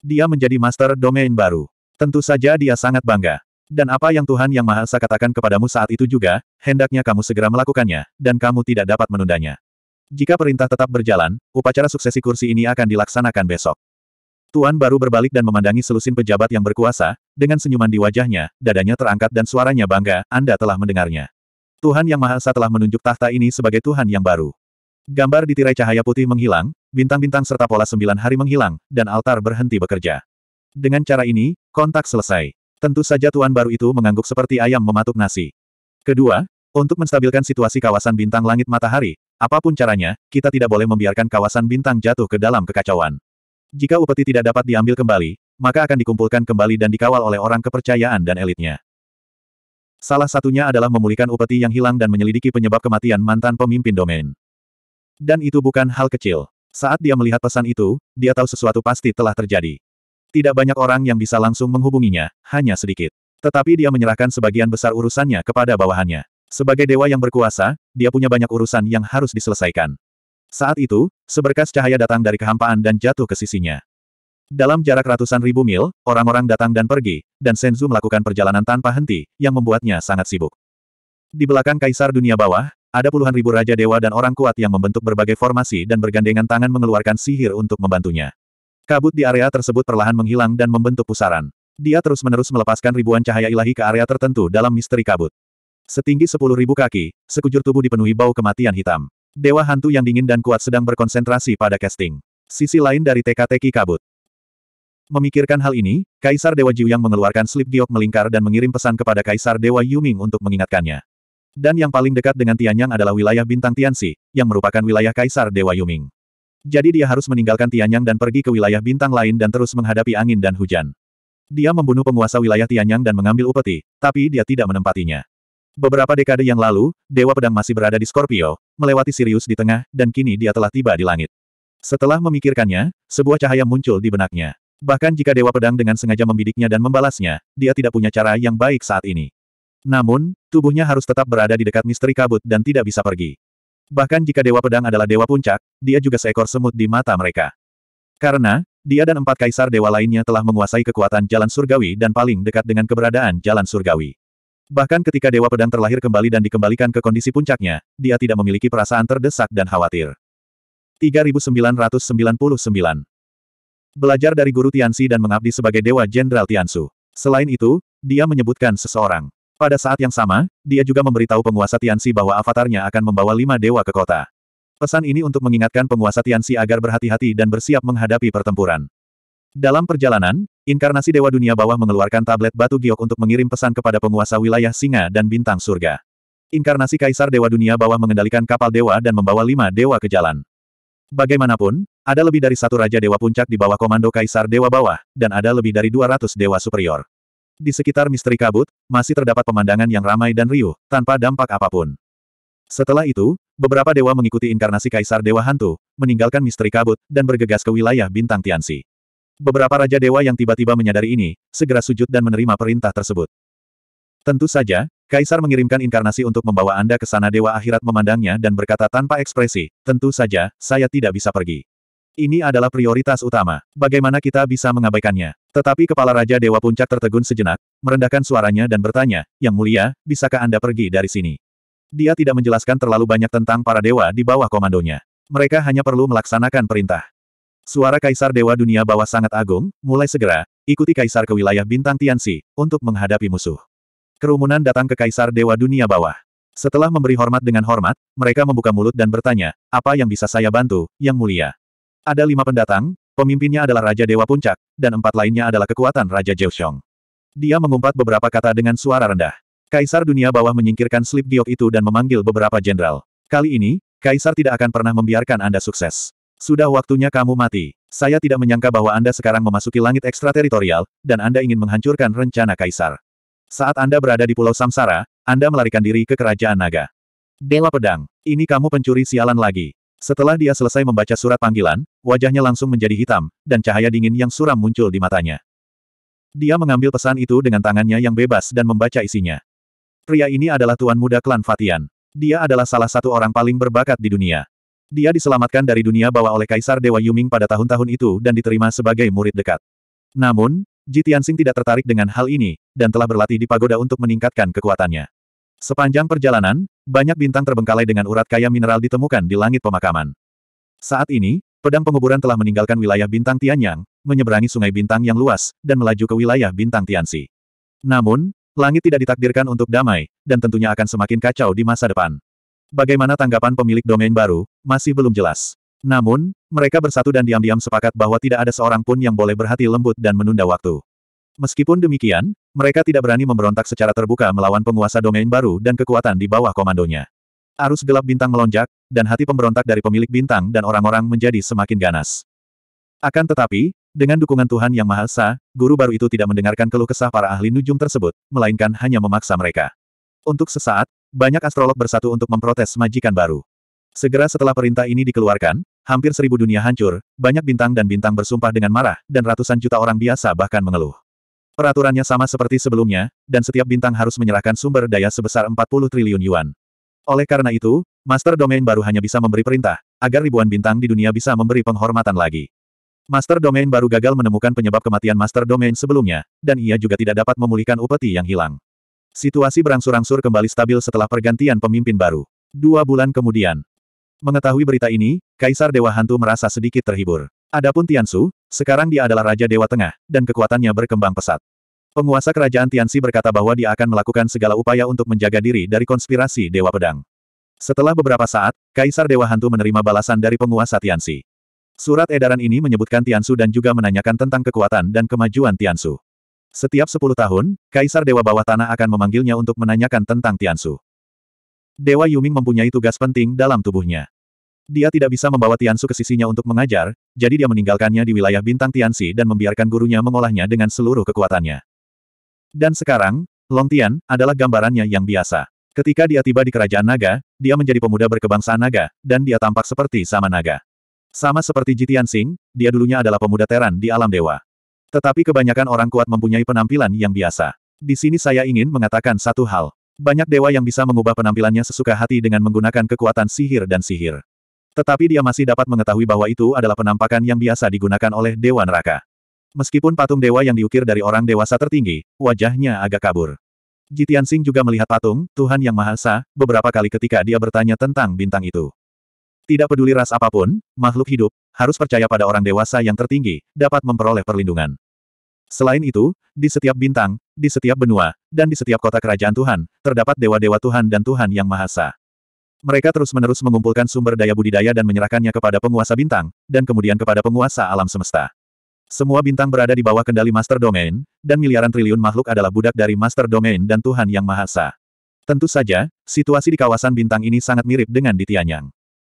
Dia menjadi master domain baru. Tentu saja dia sangat bangga. Dan apa yang Tuhan Yang Maha Esa katakan kepadamu saat itu juga, hendaknya kamu segera melakukannya, dan kamu tidak dapat menundanya. Jika perintah tetap berjalan, upacara suksesi kursi ini akan dilaksanakan besok. Tuan baru berbalik dan memandangi selusin pejabat yang berkuasa, dengan senyuman di wajahnya, dadanya terangkat dan suaranya bangga, Anda telah mendengarnya. Tuhan Yang Maha Esa telah menunjuk tahta ini sebagai Tuhan yang baru. Gambar di tirai cahaya putih menghilang, bintang-bintang serta pola sembilan hari menghilang, dan altar berhenti bekerja. Dengan cara ini, kontak selesai. Tentu saja tuan baru itu mengangguk seperti ayam mematuk nasi. Kedua, untuk menstabilkan situasi kawasan bintang langit matahari, apapun caranya, kita tidak boleh membiarkan kawasan bintang jatuh ke dalam kekacauan. Jika upeti tidak dapat diambil kembali, maka akan dikumpulkan kembali dan dikawal oleh orang kepercayaan dan elitnya. Salah satunya adalah memulihkan upeti yang hilang dan menyelidiki penyebab kematian mantan pemimpin domain. Dan itu bukan hal kecil. Saat dia melihat pesan itu, dia tahu sesuatu pasti telah terjadi. Tidak banyak orang yang bisa langsung menghubunginya, hanya sedikit. Tetapi dia menyerahkan sebagian besar urusannya kepada bawahannya. Sebagai dewa yang berkuasa, dia punya banyak urusan yang harus diselesaikan. Saat itu, seberkas cahaya datang dari kehampaan dan jatuh ke sisinya. Dalam jarak ratusan ribu mil, orang-orang datang dan pergi, dan Senzu melakukan perjalanan tanpa henti, yang membuatnya sangat sibuk. Di belakang kaisar dunia bawah, ada puluhan ribu raja dewa dan orang kuat yang membentuk berbagai formasi dan bergandengan tangan mengeluarkan sihir untuk membantunya. Kabut di area tersebut perlahan menghilang dan membentuk pusaran. Dia terus-menerus melepaskan ribuan cahaya ilahi ke area tertentu dalam misteri kabut. Setinggi sepuluh ribu kaki, sekujur tubuh dipenuhi bau kematian hitam. Dewa hantu yang dingin dan kuat sedang berkonsentrasi pada casting. Sisi lain dari teka-teki kabut. Memikirkan hal ini, Kaisar Dewa Jiu yang mengeluarkan slip giok melingkar dan mengirim pesan kepada Kaisar Dewa Yuming untuk mengingatkannya. Dan yang paling dekat dengan Tianyang adalah wilayah bintang Tianxi, yang merupakan wilayah Kaisar Dewa Yuming. Jadi dia harus meninggalkan Tianyang dan pergi ke wilayah bintang lain dan terus menghadapi angin dan hujan. Dia membunuh penguasa wilayah Tianyang dan mengambil upeti, tapi dia tidak menempatinya. Beberapa dekade yang lalu, Dewa Pedang masih berada di Scorpio, melewati Sirius di tengah, dan kini dia telah tiba di langit. Setelah memikirkannya, sebuah cahaya muncul di benaknya. Bahkan jika Dewa Pedang dengan sengaja membidiknya dan membalasnya, dia tidak punya cara yang baik saat ini. Namun, tubuhnya harus tetap berada di dekat misteri kabut dan tidak bisa pergi. Bahkan jika Dewa Pedang adalah Dewa Puncak, dia juga seekor semut di mata mereka. Karena, dia dan empat kaisar dewa lainnya telah menguasai kekuatan jalan surgawi dan paling dekat dengan keberadaan jalan surgawi. Bahkan ketika Dewa Pedang terlahir kembali dan dikembalikan ke kondisi puncaknya, dia tidak memiliki perasaan terdesak dan khawatir. 3999 Belajar dari Guru Tiansi dan mengabdi sebagai Dewa Jenderal Tiansu. Selain itu, dia menyebutkan seseorang. Pada saat yang sama, dia juga memberitahu penguasa Tianxi bahwa avatarnya akan membawa lima dewa ke kota. Pesan ini untuk mengingatkan penguasa Tianxi agar berhati-hati dan bersiap menghadapi pertempuran. Dalam perjalanan, inkarnasi Dewa Dunia Bawah mengeluarkan tablet batu giok untuk mengirim pesan kepada penguasa wilayah singa dan bintang surga. Inkarnasi Kaisar Dewa Dunia Bawah mengendalikan kapal dewa dan membawa lima dewa ke jalan. Bagaimanapun, ada lebih dari satu Raja Dewa Puncak di bawah komando Kaisar Dewa Bawah, dan ada lebih dari 200 Dewa Superior. Di sekitar misteri kabut, masih terdapat pemandangan yang ramai dan riuh, tanpa dampak apapun. Setelah itu, beberapa dewa mengikuti inkarnasi Kaisar Dewa Hantu, meninggalkan misteri kabut, dan bergegas ke wilayah bintang Tianxi. Beberapa raja dewa yang tiba-tiba menyadari ini, segera sujud dan menerima perintah tersebut. Tentu saja, Kaisar mengirimkan inkarnasi untuk membawa Anda ke sana Dewa Akhirat memandangnya dan berkata tanpa ekspresi, tentu saja, saya tidak bisa pergi. Ini adalah prioritas utama. Bagaimana kita bisa mengabaikannya? Tetapi kepala Raja Dewa Puncak tertegun sejenak, merendahkan suaranya dan bertanya, Yang mulia, bisakah Anda pergi dari sini? Dia tidak menjelaskan terlalu banyak tentang para dewa di bawah komandonya. Mereka hanya perlu melaksanakan perintah. Suara Kaisar Dewa Dunia Bawah sangat agung, mulai segera, ikuti Kaisar ke wilayah Bintang Tiansi, untuk menghadapi musuh. Kerumunan datang ke Kaisar Dewa Dunia Bawah. Setelah memberi hormat dengan hormat, mereka membuka mulut dan bertanya, apa yang bisa saya bantu, Yang Mulia? Ada lima pendatang, pemimpinnya adalah Raja Dewa Puncak, dan empat lainnya adalah kekuatan Raja Jeosyong. Dia mengumpat beberapa kata dengan suara rendah. Kaisar dunia bawah menyingkirkan slip giok itu dan memanggil beberapa jenderal. Kali ini, Kaisar tidak akan pernah membiarkan Anda sukses. Sudah waktunya kamu mati. Saya tidak menyangka bahwa Anda sekarang memasuki langit ekstrateritorial, dan Anda ingin menghancurkan rencana Kaisar. Saat Anda berada di Pulau Samsara, Anda melarikan diri ke Kerajaan Naga. Dewa Pedang, ini kamu pencuri sialan lagi. Setelah dia selesai membaca surat panggilan, wajahnya langsung menjadi hitam, dan cahaya dingin yang suram muncul di matanya. Dia mengambil pesan itu dengan tangannya yang bebas dan membaca isinya. Pria ini adalah tuan muda klan Fatian. Dia adalah salah satu orang paling berbakat di dunia. Dia diselamatkan dari dunia bawah oleh Kaisar Dewa Yuming pada tahun-tahun itu dan diterima sebagai murid dekat. Namun, Jitiansing tidak tertarik dengan hal ini, dan telah berlatih di pagoda untuk meningkatkan kekuatannya. Sepanjang perjalanan, banyak bintang terbengkalai dengan urat kaya mineral ditemukan di langit pemakaman. Saat ini, pedang penguburan telah meninggalkan wilayah bintang Tianyang, menyeberangi sungai bintang yang luas, dan melaju ke wilayah bintang Tianxi. Namun, langit tidak ditakdirkan untuk damai, dan tentunya akan semakin kacau di masa depan. Bagaimana tanggapan pemilik domain baru, masih belum jelas. Namun, mereka bersatu dan diam-diam sepakat bahwa tidak ada seorang pun yang boleh berhati lembut dan menunda waktu. Meskipun demikian, mereka tidak berani memberontak secara terbuka melawan penguasa domain baru dan kekuatan di bawah komandonya. Arus gelap bintang melonjak, dan hati pemberontak dari pemilik bintang dan orang-orang menjadi semakin ganas. Akan tetapi, dengan dukungan Tuhan Yang Maha Esa, guru baru itu tidak mendengarkan keluh kesah para ahli nujum tersebut, melainkan hanya memaksa mereka. Untuk sesaat, banyak astrolog bersatu untuk memprotes majikan baru. Segera setelah perintah ini dikeluarkan, hampir seribu dunia hancur, banyak bintang dan bintang bersumpah dengan marah, dan ratusan juta orang biasa bahkan mengeluh. Peraturannya sama seperti sebelumnya, dan setiap bintang harus menyerahkan sumber daya sebesar 40 triliun yuan. Oleh karena itu, Master Domain baru hanya bisa memberi perintah, agar ribuan bintang di dunia bisa memberi penghormatan lagi. Master Domain baru gagal menemukan penyebab kematian Master Domain sebelumnya, dan ia juga tidak dapat memulihkan upeti yang hilang. Situasi berangsur-angsur kembali stabil setelah pergantian pemimpin baru. Dua bulan kemudian. Mengetahui berita ini, Kaisar Dewa Hantu merasa sedikit terhibur. Adapun Tiansu, sekarang dia adalah Raja Dewa Tengah, dan kekuatannya berkembang pesat. Penguasa kerajaan Tianxi berkata bahwa dia akan melakukan segala upaya untuk menjaga diri dari konspirasi Dewa Pedang. Setelah beberapa saat, Kaisar Dewa Hantu menerima balasan dari penguasa Tianxi. Surat edaran ini menyebutkan Tiansu dan juga menanyakan tentang kekuatan dan kemajuan Tiansu. Setiap sepuluh tahun, Kaisar Dewa Bawah Tanah akan memanggilnya untuk menanyakan tentang Tiansu. Dewa Yuming mempunyai tugas penting dalam tubuhnya. Dia tidak bisa membawa Tiansu ke sisinya untuk mengajar, jadi dia meninggalkannya di wilayah bintang Tianxi dan membiarkan gurunya mengolahnya dengan seluruh kekuatannya. Dan sekarang, Long Tian adalah gambarannya yang biasa. Ketika dia tiba di kerajaan naga, dia menjadi pemuda berkebangsaan naga, dan dia tampak seperti sama naga. Sama seperti Jitian Sing, dia dulunya adalah pemuda teran di alam dewa. Tetapi kebanyakan orang kuat mempunyai penampilan yang biasa. Di sini saya ingin mengatakan satu hal. Banyak dewa yang bisa mengubah penampilannya sesuka hati dengan menggunakan kekuatan sihir dan sihir. Tetapi dia masih dapat mengetahui bahwa itu adalah penampakan yang biasa digunakan oleh Dewa Neraka. Meskipun patung dewa yang diukir dari orang dewasa tertinggi, wajahnya agak kabur. Jitian Singh juga melihat patung, Tuhan Yang Maha Esa, beberapa kali ketika dia bertanya tentang bintang itu. Tidak peduli ras apapun, makhluk hidup, harus percaya pada orang dewasa yang tertinggi, dapat memperoleh perlindungan. Selain itu, di setiap bintang, di setiap benua, dan di setiap kota kerajaan Tuhan, terdapat dewa-dewa Tuhan dan Tuhan Yang Maha Esa. Mereka terus-menerus mengumpulkan sumber daya budidaya dan menyerahkannya kepada penguasa bintang, dan kemudian kepada penguasa alam semesta. Semua bintang berada di bawah kendali Master Domain, dan miliaran triliun makhluk adalah budak dari Master Domain dan Tuhan Yang Maha Tentu saja, situasi di kawasan bintang ini sangat mirip dengan di Tianyang.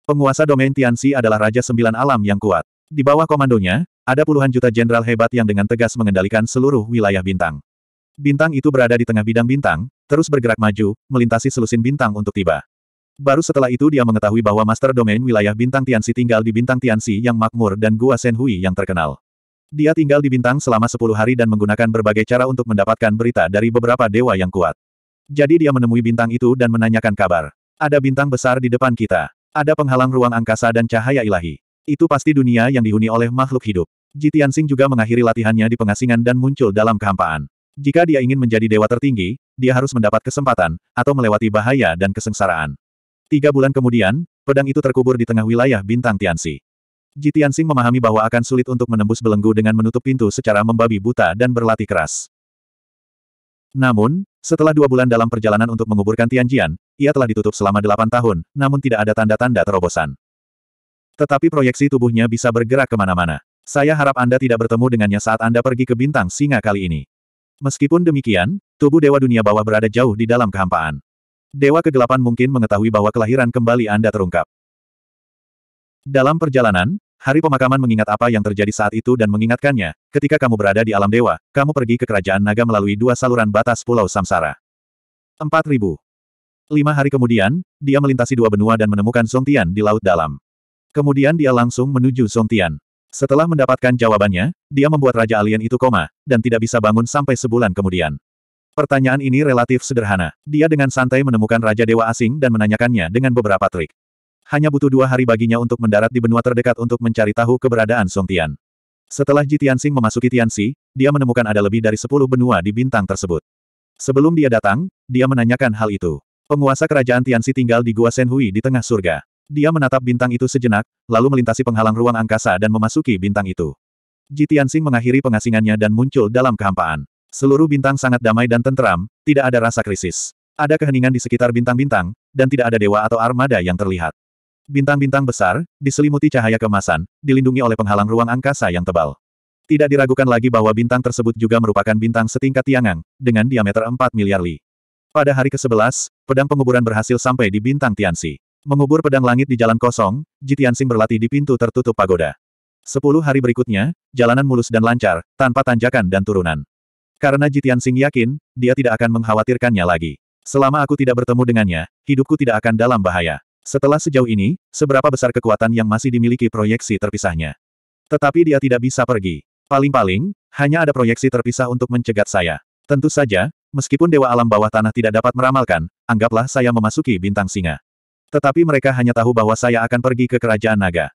Penguasa Domain Tianxi adalah Raja Sembilan Alam yang kuat. Di bawah komandonya, ada puluhan juta jenderal hebat yang dengan tegas mengendalikan seluruh wilayah bintang. Bintang itu berada di tengah bidang bintang, terus bergerak maju, melintasi selusin bintang untuk tiba. Baru setelah itu dia mengetahui bahwa master domain wilayah bintang Tianxi tinggal di bintang Tianxi yang makmur dan Gua Senhui yang terkenal. Dia tinggal di bintang selama 10 hari dan menggunakan berbagai cara untuk mendapatkan berita dari beberapa dewa yang kuat. Jadi dia menemui bintang itu dan menanyakan kabar. Ada bintang besar di depan kita. Ada penghalang ruang angkasa dan cahaya ilahi. Itu pasti dunia yang dihuni oleh makhluk hidup. Ji Tianxing juga mengakhiri latihannya di pengasingan dan muncul dalam kehampaan. Jika dia ingin menjadi dewa tertinggi, dia harus mendapat kesempatan, atau melewati bahaya dan kesengsaraan. Tiga bulan kemudian, pedang itu terkubur di tengah wilayah bintang Tianxi. Ji Tianxing memahami bahwa akan sulit untuk menembus belenggu dengan menutup pintu secara membabi buta dan berlatih keras. Namun, setelah dua bulan dalam perjalanan untuk menguburkan Tianjian, ia telah ditutup selama delapan tahun, namun tidak ada tanda-tanda terobosan. Tetapi proyeksi tubuhnya bisa bergerak kemana-mana. Saya harap Anda tidak bertemu dengannya saat Anda pergi ke bintang singa kali ini. Meskipun demikian, tubuh Dewa Dunia Bawah berada jauh di dalam kehampaan. Dewa kegelapan mungkin mengetahui bahwa kelahiran kembali Anda terungkap. Dalam perjalanan, hari pemakaman mengingat apa yang terjadi saat itu dan mengingatkannya, ketika kamu berada di alam dewa, kamu pergi ke kerajaan naga melalui dua saluran batas pulau Samsara. 4000. Lima hari kemudian, dia melintasi dua benua dan menemukan Song Tian di Laut Dalam. Kemudian dia langsung menuju Song Tian. Setelah mendapatkan jawabannya, dia membuat Raja Alien itu koma, dan tidak bisa bangun sampai sebulan kemudian. Pertanyaan ini relatif sederhana. Dia dengan santai menemukan Raja Dewa asing dan menanyakannya dengan beberapa trik. Hanya butuh dua hari baginya untuk mendarat di benua terdekat untuk mencari tahu keberadaan Song Tian. Setelah Ji Tianxing memasuki Tianxi, dia menemukan ada lebih dari sepuluh benua di bintang tersebut. Sebelum dia datang, dia menanyakan hal itu. Penguasa kerajaan Tianxi tinggal di Gua Senhui di tengah surga. Dia menatap bintang itu sejenak, lalu melintasi penghalang ruang angkasa dan memasuki bintang itu. Ji Tianxing mengakhiri pengasingannya dan muncul dalam kehampaan. Seluruh bintang sangat damai dan tenteram, tidak ada rasa krisis. Ada keheningan di sekitar bintang-bintang, dan tidak ada dewa atau armada yang terlihat. Bintang-bintang besar, diselimuti cahaya kemasan, dilindungi oleh penghalang ruang angkasa yang tebal. Tidak diragukan lagi bahwa bintang tersebut juga merupakan bintang setingkat Tiangang, dengan diameter 4 miliar li. Pada hari ke-11, pedang penguburan berhasil sampai di bintang Tianxi. Mengubur pedang langit di jalan kosong, Ji Tianxing berlatih di pintu tertutup pagoda. Sepuluh hari berikutnya, jalanan mulus dan lancar, tanpa tanjakan dan turunan. Karena Jitian Sing yakin, dia tidak akan mengkhawatirkannya lagi. Selama aku tidak bertemu dengannya, hidupku tidak akan dalam bahaya. Setelah sejauh ini, seberapa besar kekuatan yang masih dimiliki proyeksi terpisahnya. Tetapi dia tidak bisa pergi. Paling-paling, hanya ada proyeksi terpisah untuk mencegat saya. Tentu saja, meskipun Dewa Alam Bawah Tanah tidak dapat meramalkan, anggaplah saya memasuki bintang singa. Tetapi mereka hanya tahu bahwa saya akan pergi ke Kerajaan Naga.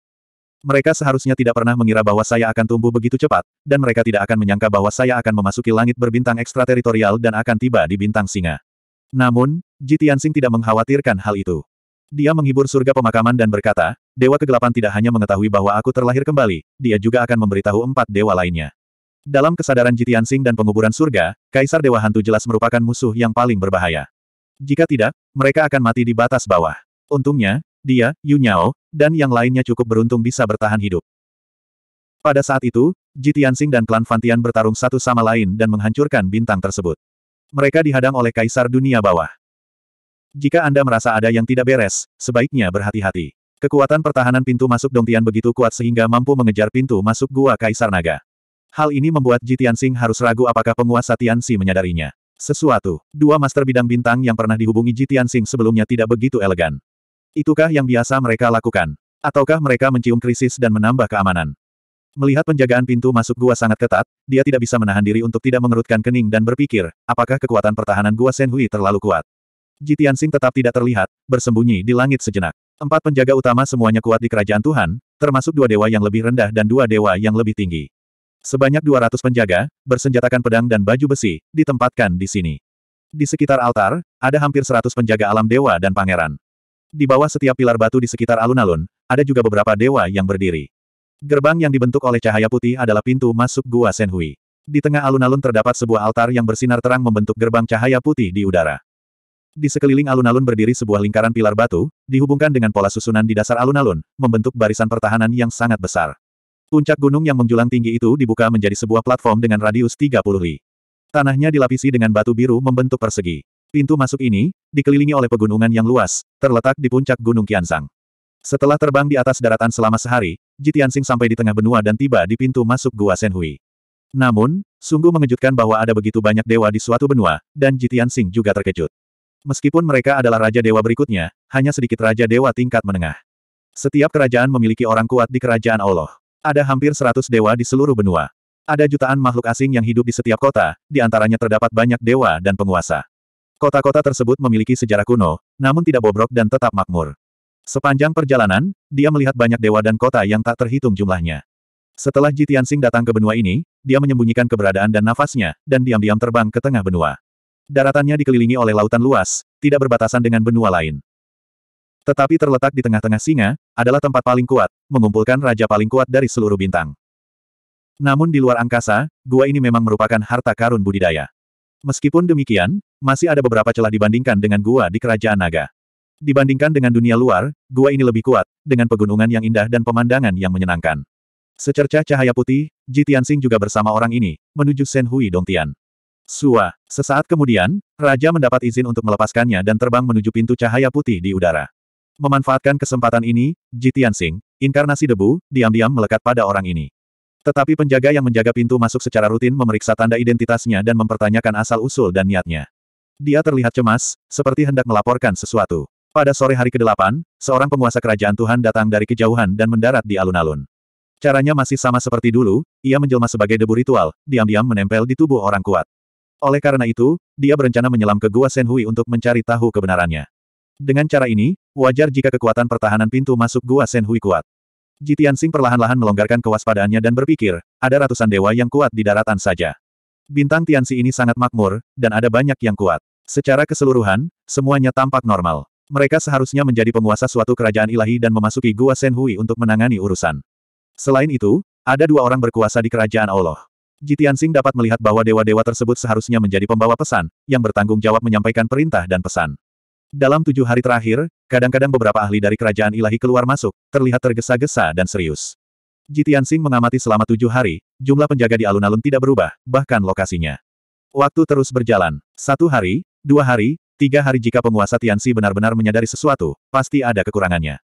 Mereka seharusnya tidak pernah mengira bahwa saya akan tumbuh begitu cepat, dan mereka tidak akan menyangka bahwa saya akan memasuki langit berbintang ekstrateritorial dan akan tiba di bintang singa. Namun, Jitiansing tidak mengkhawatirkan hal itu. Dia menghibur surga pemakaman dan berkata, Dewa Kegelapan tidak hanya mengetahui bahwa aku terlahir kembali, dia juga akan memberitahu empat dewa lainnya. Dalam kesadaran Jitiansing dan penguburan surga, Kaisar Dewa Hantu jelas merupakan musuh yang paling berbahaya. Jika tidak, mereka akan mati di batas bawah. Untungnya, dia, Yu Nyao, dan yang lainnya cukup beruntung bisa bertahan hidup. Pada saat itu, Ji dan klan Fantian bertarung satu sama lain dan menghancurkan bintang tersebut. Mereka dihadang oleh kaisar dunia bawah. Jika Anda merasa ada yang tidak beres, sebaiknya berhati-hati. Kekuatan pertahanan pintu masuk Dongtian begitu kuat sehingga mampu mengejar pintu masuk Gua Kaisar Naga. Hal ini membuat Ji harus ragu apakah penguasa Tianxi menyadarinya. Sesuatu, dua master bidang bintang yang pernah dihubungi Ji sebelumnya tidak begitu elegan. Itukah yang biasa mereka lakukan? Ataukah mereka mencium krisis dan menambah keamanan? Melihat penjagaan pintu masuk gua sangat ketat, dia tidak bisa menahan diri untuk tidak mengerutkan kening dan berpikir, apakah kekuatan pertahanan gua Hui terlalu kuat? Jitian Sing tetap tidak terlihat, bersembunyi di langit sejenak. Empat penjaga utama semuanya kuat di kerajaan Tuhan, termasuk dua dewa yang lebih rendah dan dua dewa yang lebih tinggi. Sebanyak 200 penjaga, bersenjatakan pedang dan baju besi, ditempatkan di sini. Di sekitar altar, ada hampir 100 penjaga alam dewa dan pangeran. Di bawah setiap pilar batu di sekitar alun-alun, ada juga beberapa dewa yang berdiri. Gerbang yang dibentuk oleh cahaya putih adalah pintu masuk Gua Senhui. Di tengah alun-alun terdapat sebuah altar yang bersinar terang membentuk gerbang cahaya putih di udara. Di sekeliling alun-alun berdiri sebuah lingkaran pilar batu, dihubungkan dengan pola susunan di dasar alun-alun, membentuk barisan pertahanan yang sangat besar. Puncak gunung yang menjulang tinggi itu dibuka menjadi sebuah platform dengan radius 30 li. Tanahnya dilapisi dengan batu biru membentuk persegi. Pintu masuk ini, dikelilingi oleh pegunungan yang luas, terletak di puncak Gunung Kiansang. Setelah terbang di atas daratan selama sehari, Jitiansing sampai di tengah benua dan tiba di pintu masuk Gua Senhui. Namun, sungguh mengejutkan bahwa ada begitu banyak dewa di suatu benua, dan Jitiansing juga terkejut. Meskipun mereka adalah raja dewa berikutnya, hanya sedikit raja dewa tingkat menengah. Setiap kerajaan memiliki orang kuat di kerajaan Allah. Ada hampir seratus dewa di seluruh benua. Ada jutaan makhluk asing yang hidup di setiap kota, di antaranya terdapat banyak dewa dan penguasa. Kota-kota tersebut memiliki sejarah kuno, namun tidak bobrok dan tetap makmur. Sepanjang perjalanan, dia melihat banyak dewa dan kota yang tak terhitung jumlahnya. Setelah Jitiansing datang ke benua ini, dia menyembunyikan keberadaan dan nafasnya, dan diam-diam terbang ke tengah benua. Daratannya dikelilingi oleh lautan luas, tidak berbatasan dengan benua lain. Tetapi terletak di tengah-tengah singa, adalah tempat paling kuat, mengumpulkan raja paling kuat dari seluruh bintang. Namun di luar angkasa, gua ini memang merupakan harta karun budidaya. Meskipun demikian, masih ada beberapa celah dibandingkan dengan gua di Kerajaan Naga. Dibandingkan dengan dunia luar, gua ini lebih kuat, dengan pegunungan yang indah dan pemandangan yang menyenangkan. Secercah cahaya putih, Ji Tianxing juga bersama orang ini, menuju Shen Hui Dongtian. Sua. Sesaat kemudian, Raja mendapat izin untuk melepaskannya dan terbang menuju pintu cahaya putih di udara. Memanfaatkan kesempatan ini, Ji Tianxing, inkarnasi debu, diam-diam melekat pada orang ini. Tetapi penjaga yang menjaga pintu masuk secara rutin memeriksa tanda identitasnya dan mempertanyakan asal-usul dan niatnya. Dia terlihat cemas, seperti hendak melaporkan sesuatu. Pada sore hari ke-8, seorang penguasa kerajaan Tuhan datang dari kejauhan dan mendarat di alun-alun. Caranya masih sama seperti dulu, ia menjelma sebagai debu ritual, diam-diam menempel di tubuh orang kuat. Oleh karena itu, dia berencana menyelam ke Gua Senhui untuk mencari tahu kebenarannya. Dengan cara ini, wajar jika kekuatan pertahanan pintu masuk Gua Senhui kuat. Jitian Sing perlahan-lahan melonggarkan kewaspadaannya dan berpikir, ada ratusan dewa yang kuat di daratan saja. Bintang Tianxi ini sangat makmur, dan ada banyak yang kuat. Secara keseluruhan, semuanya tampak normal. Mereka seharusnya menjadi penguasa suatu kerajaan ilahi dan memasuki Gua Senhui untuk menangani urusan. Selain itu, ada dua orang berkuasa di kerajaan Allah. Jitian Sing dapat melihat bahwa dewa-dewa tersebut seharusnya menjadi pembawa pesan, yang bertanggung jawab menyampaikan perintah dan pesan. Dalam tujuh hari terakhir, kadang-kadang beberapa ahli dari kerajaan ilahi keluar masuk, terlihat tergesa-gesa dan serius. Jitian Sing mengamati selama tujuh hari, jumlah penjaga di alun-alun tidak berubah, bahkan lokasinya. Waktu terus berjalan. Satu hari, dua hari, tiga hari jika penguasa Tianxi benar-benar menyadari sesuatu, pasti ada kekurangannya.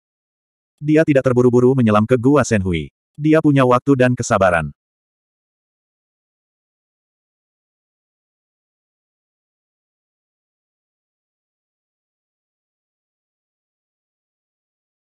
Dia tidak terburu-buru menyelam ke Gua Senhui. Dia punya waktu dan kesabaran.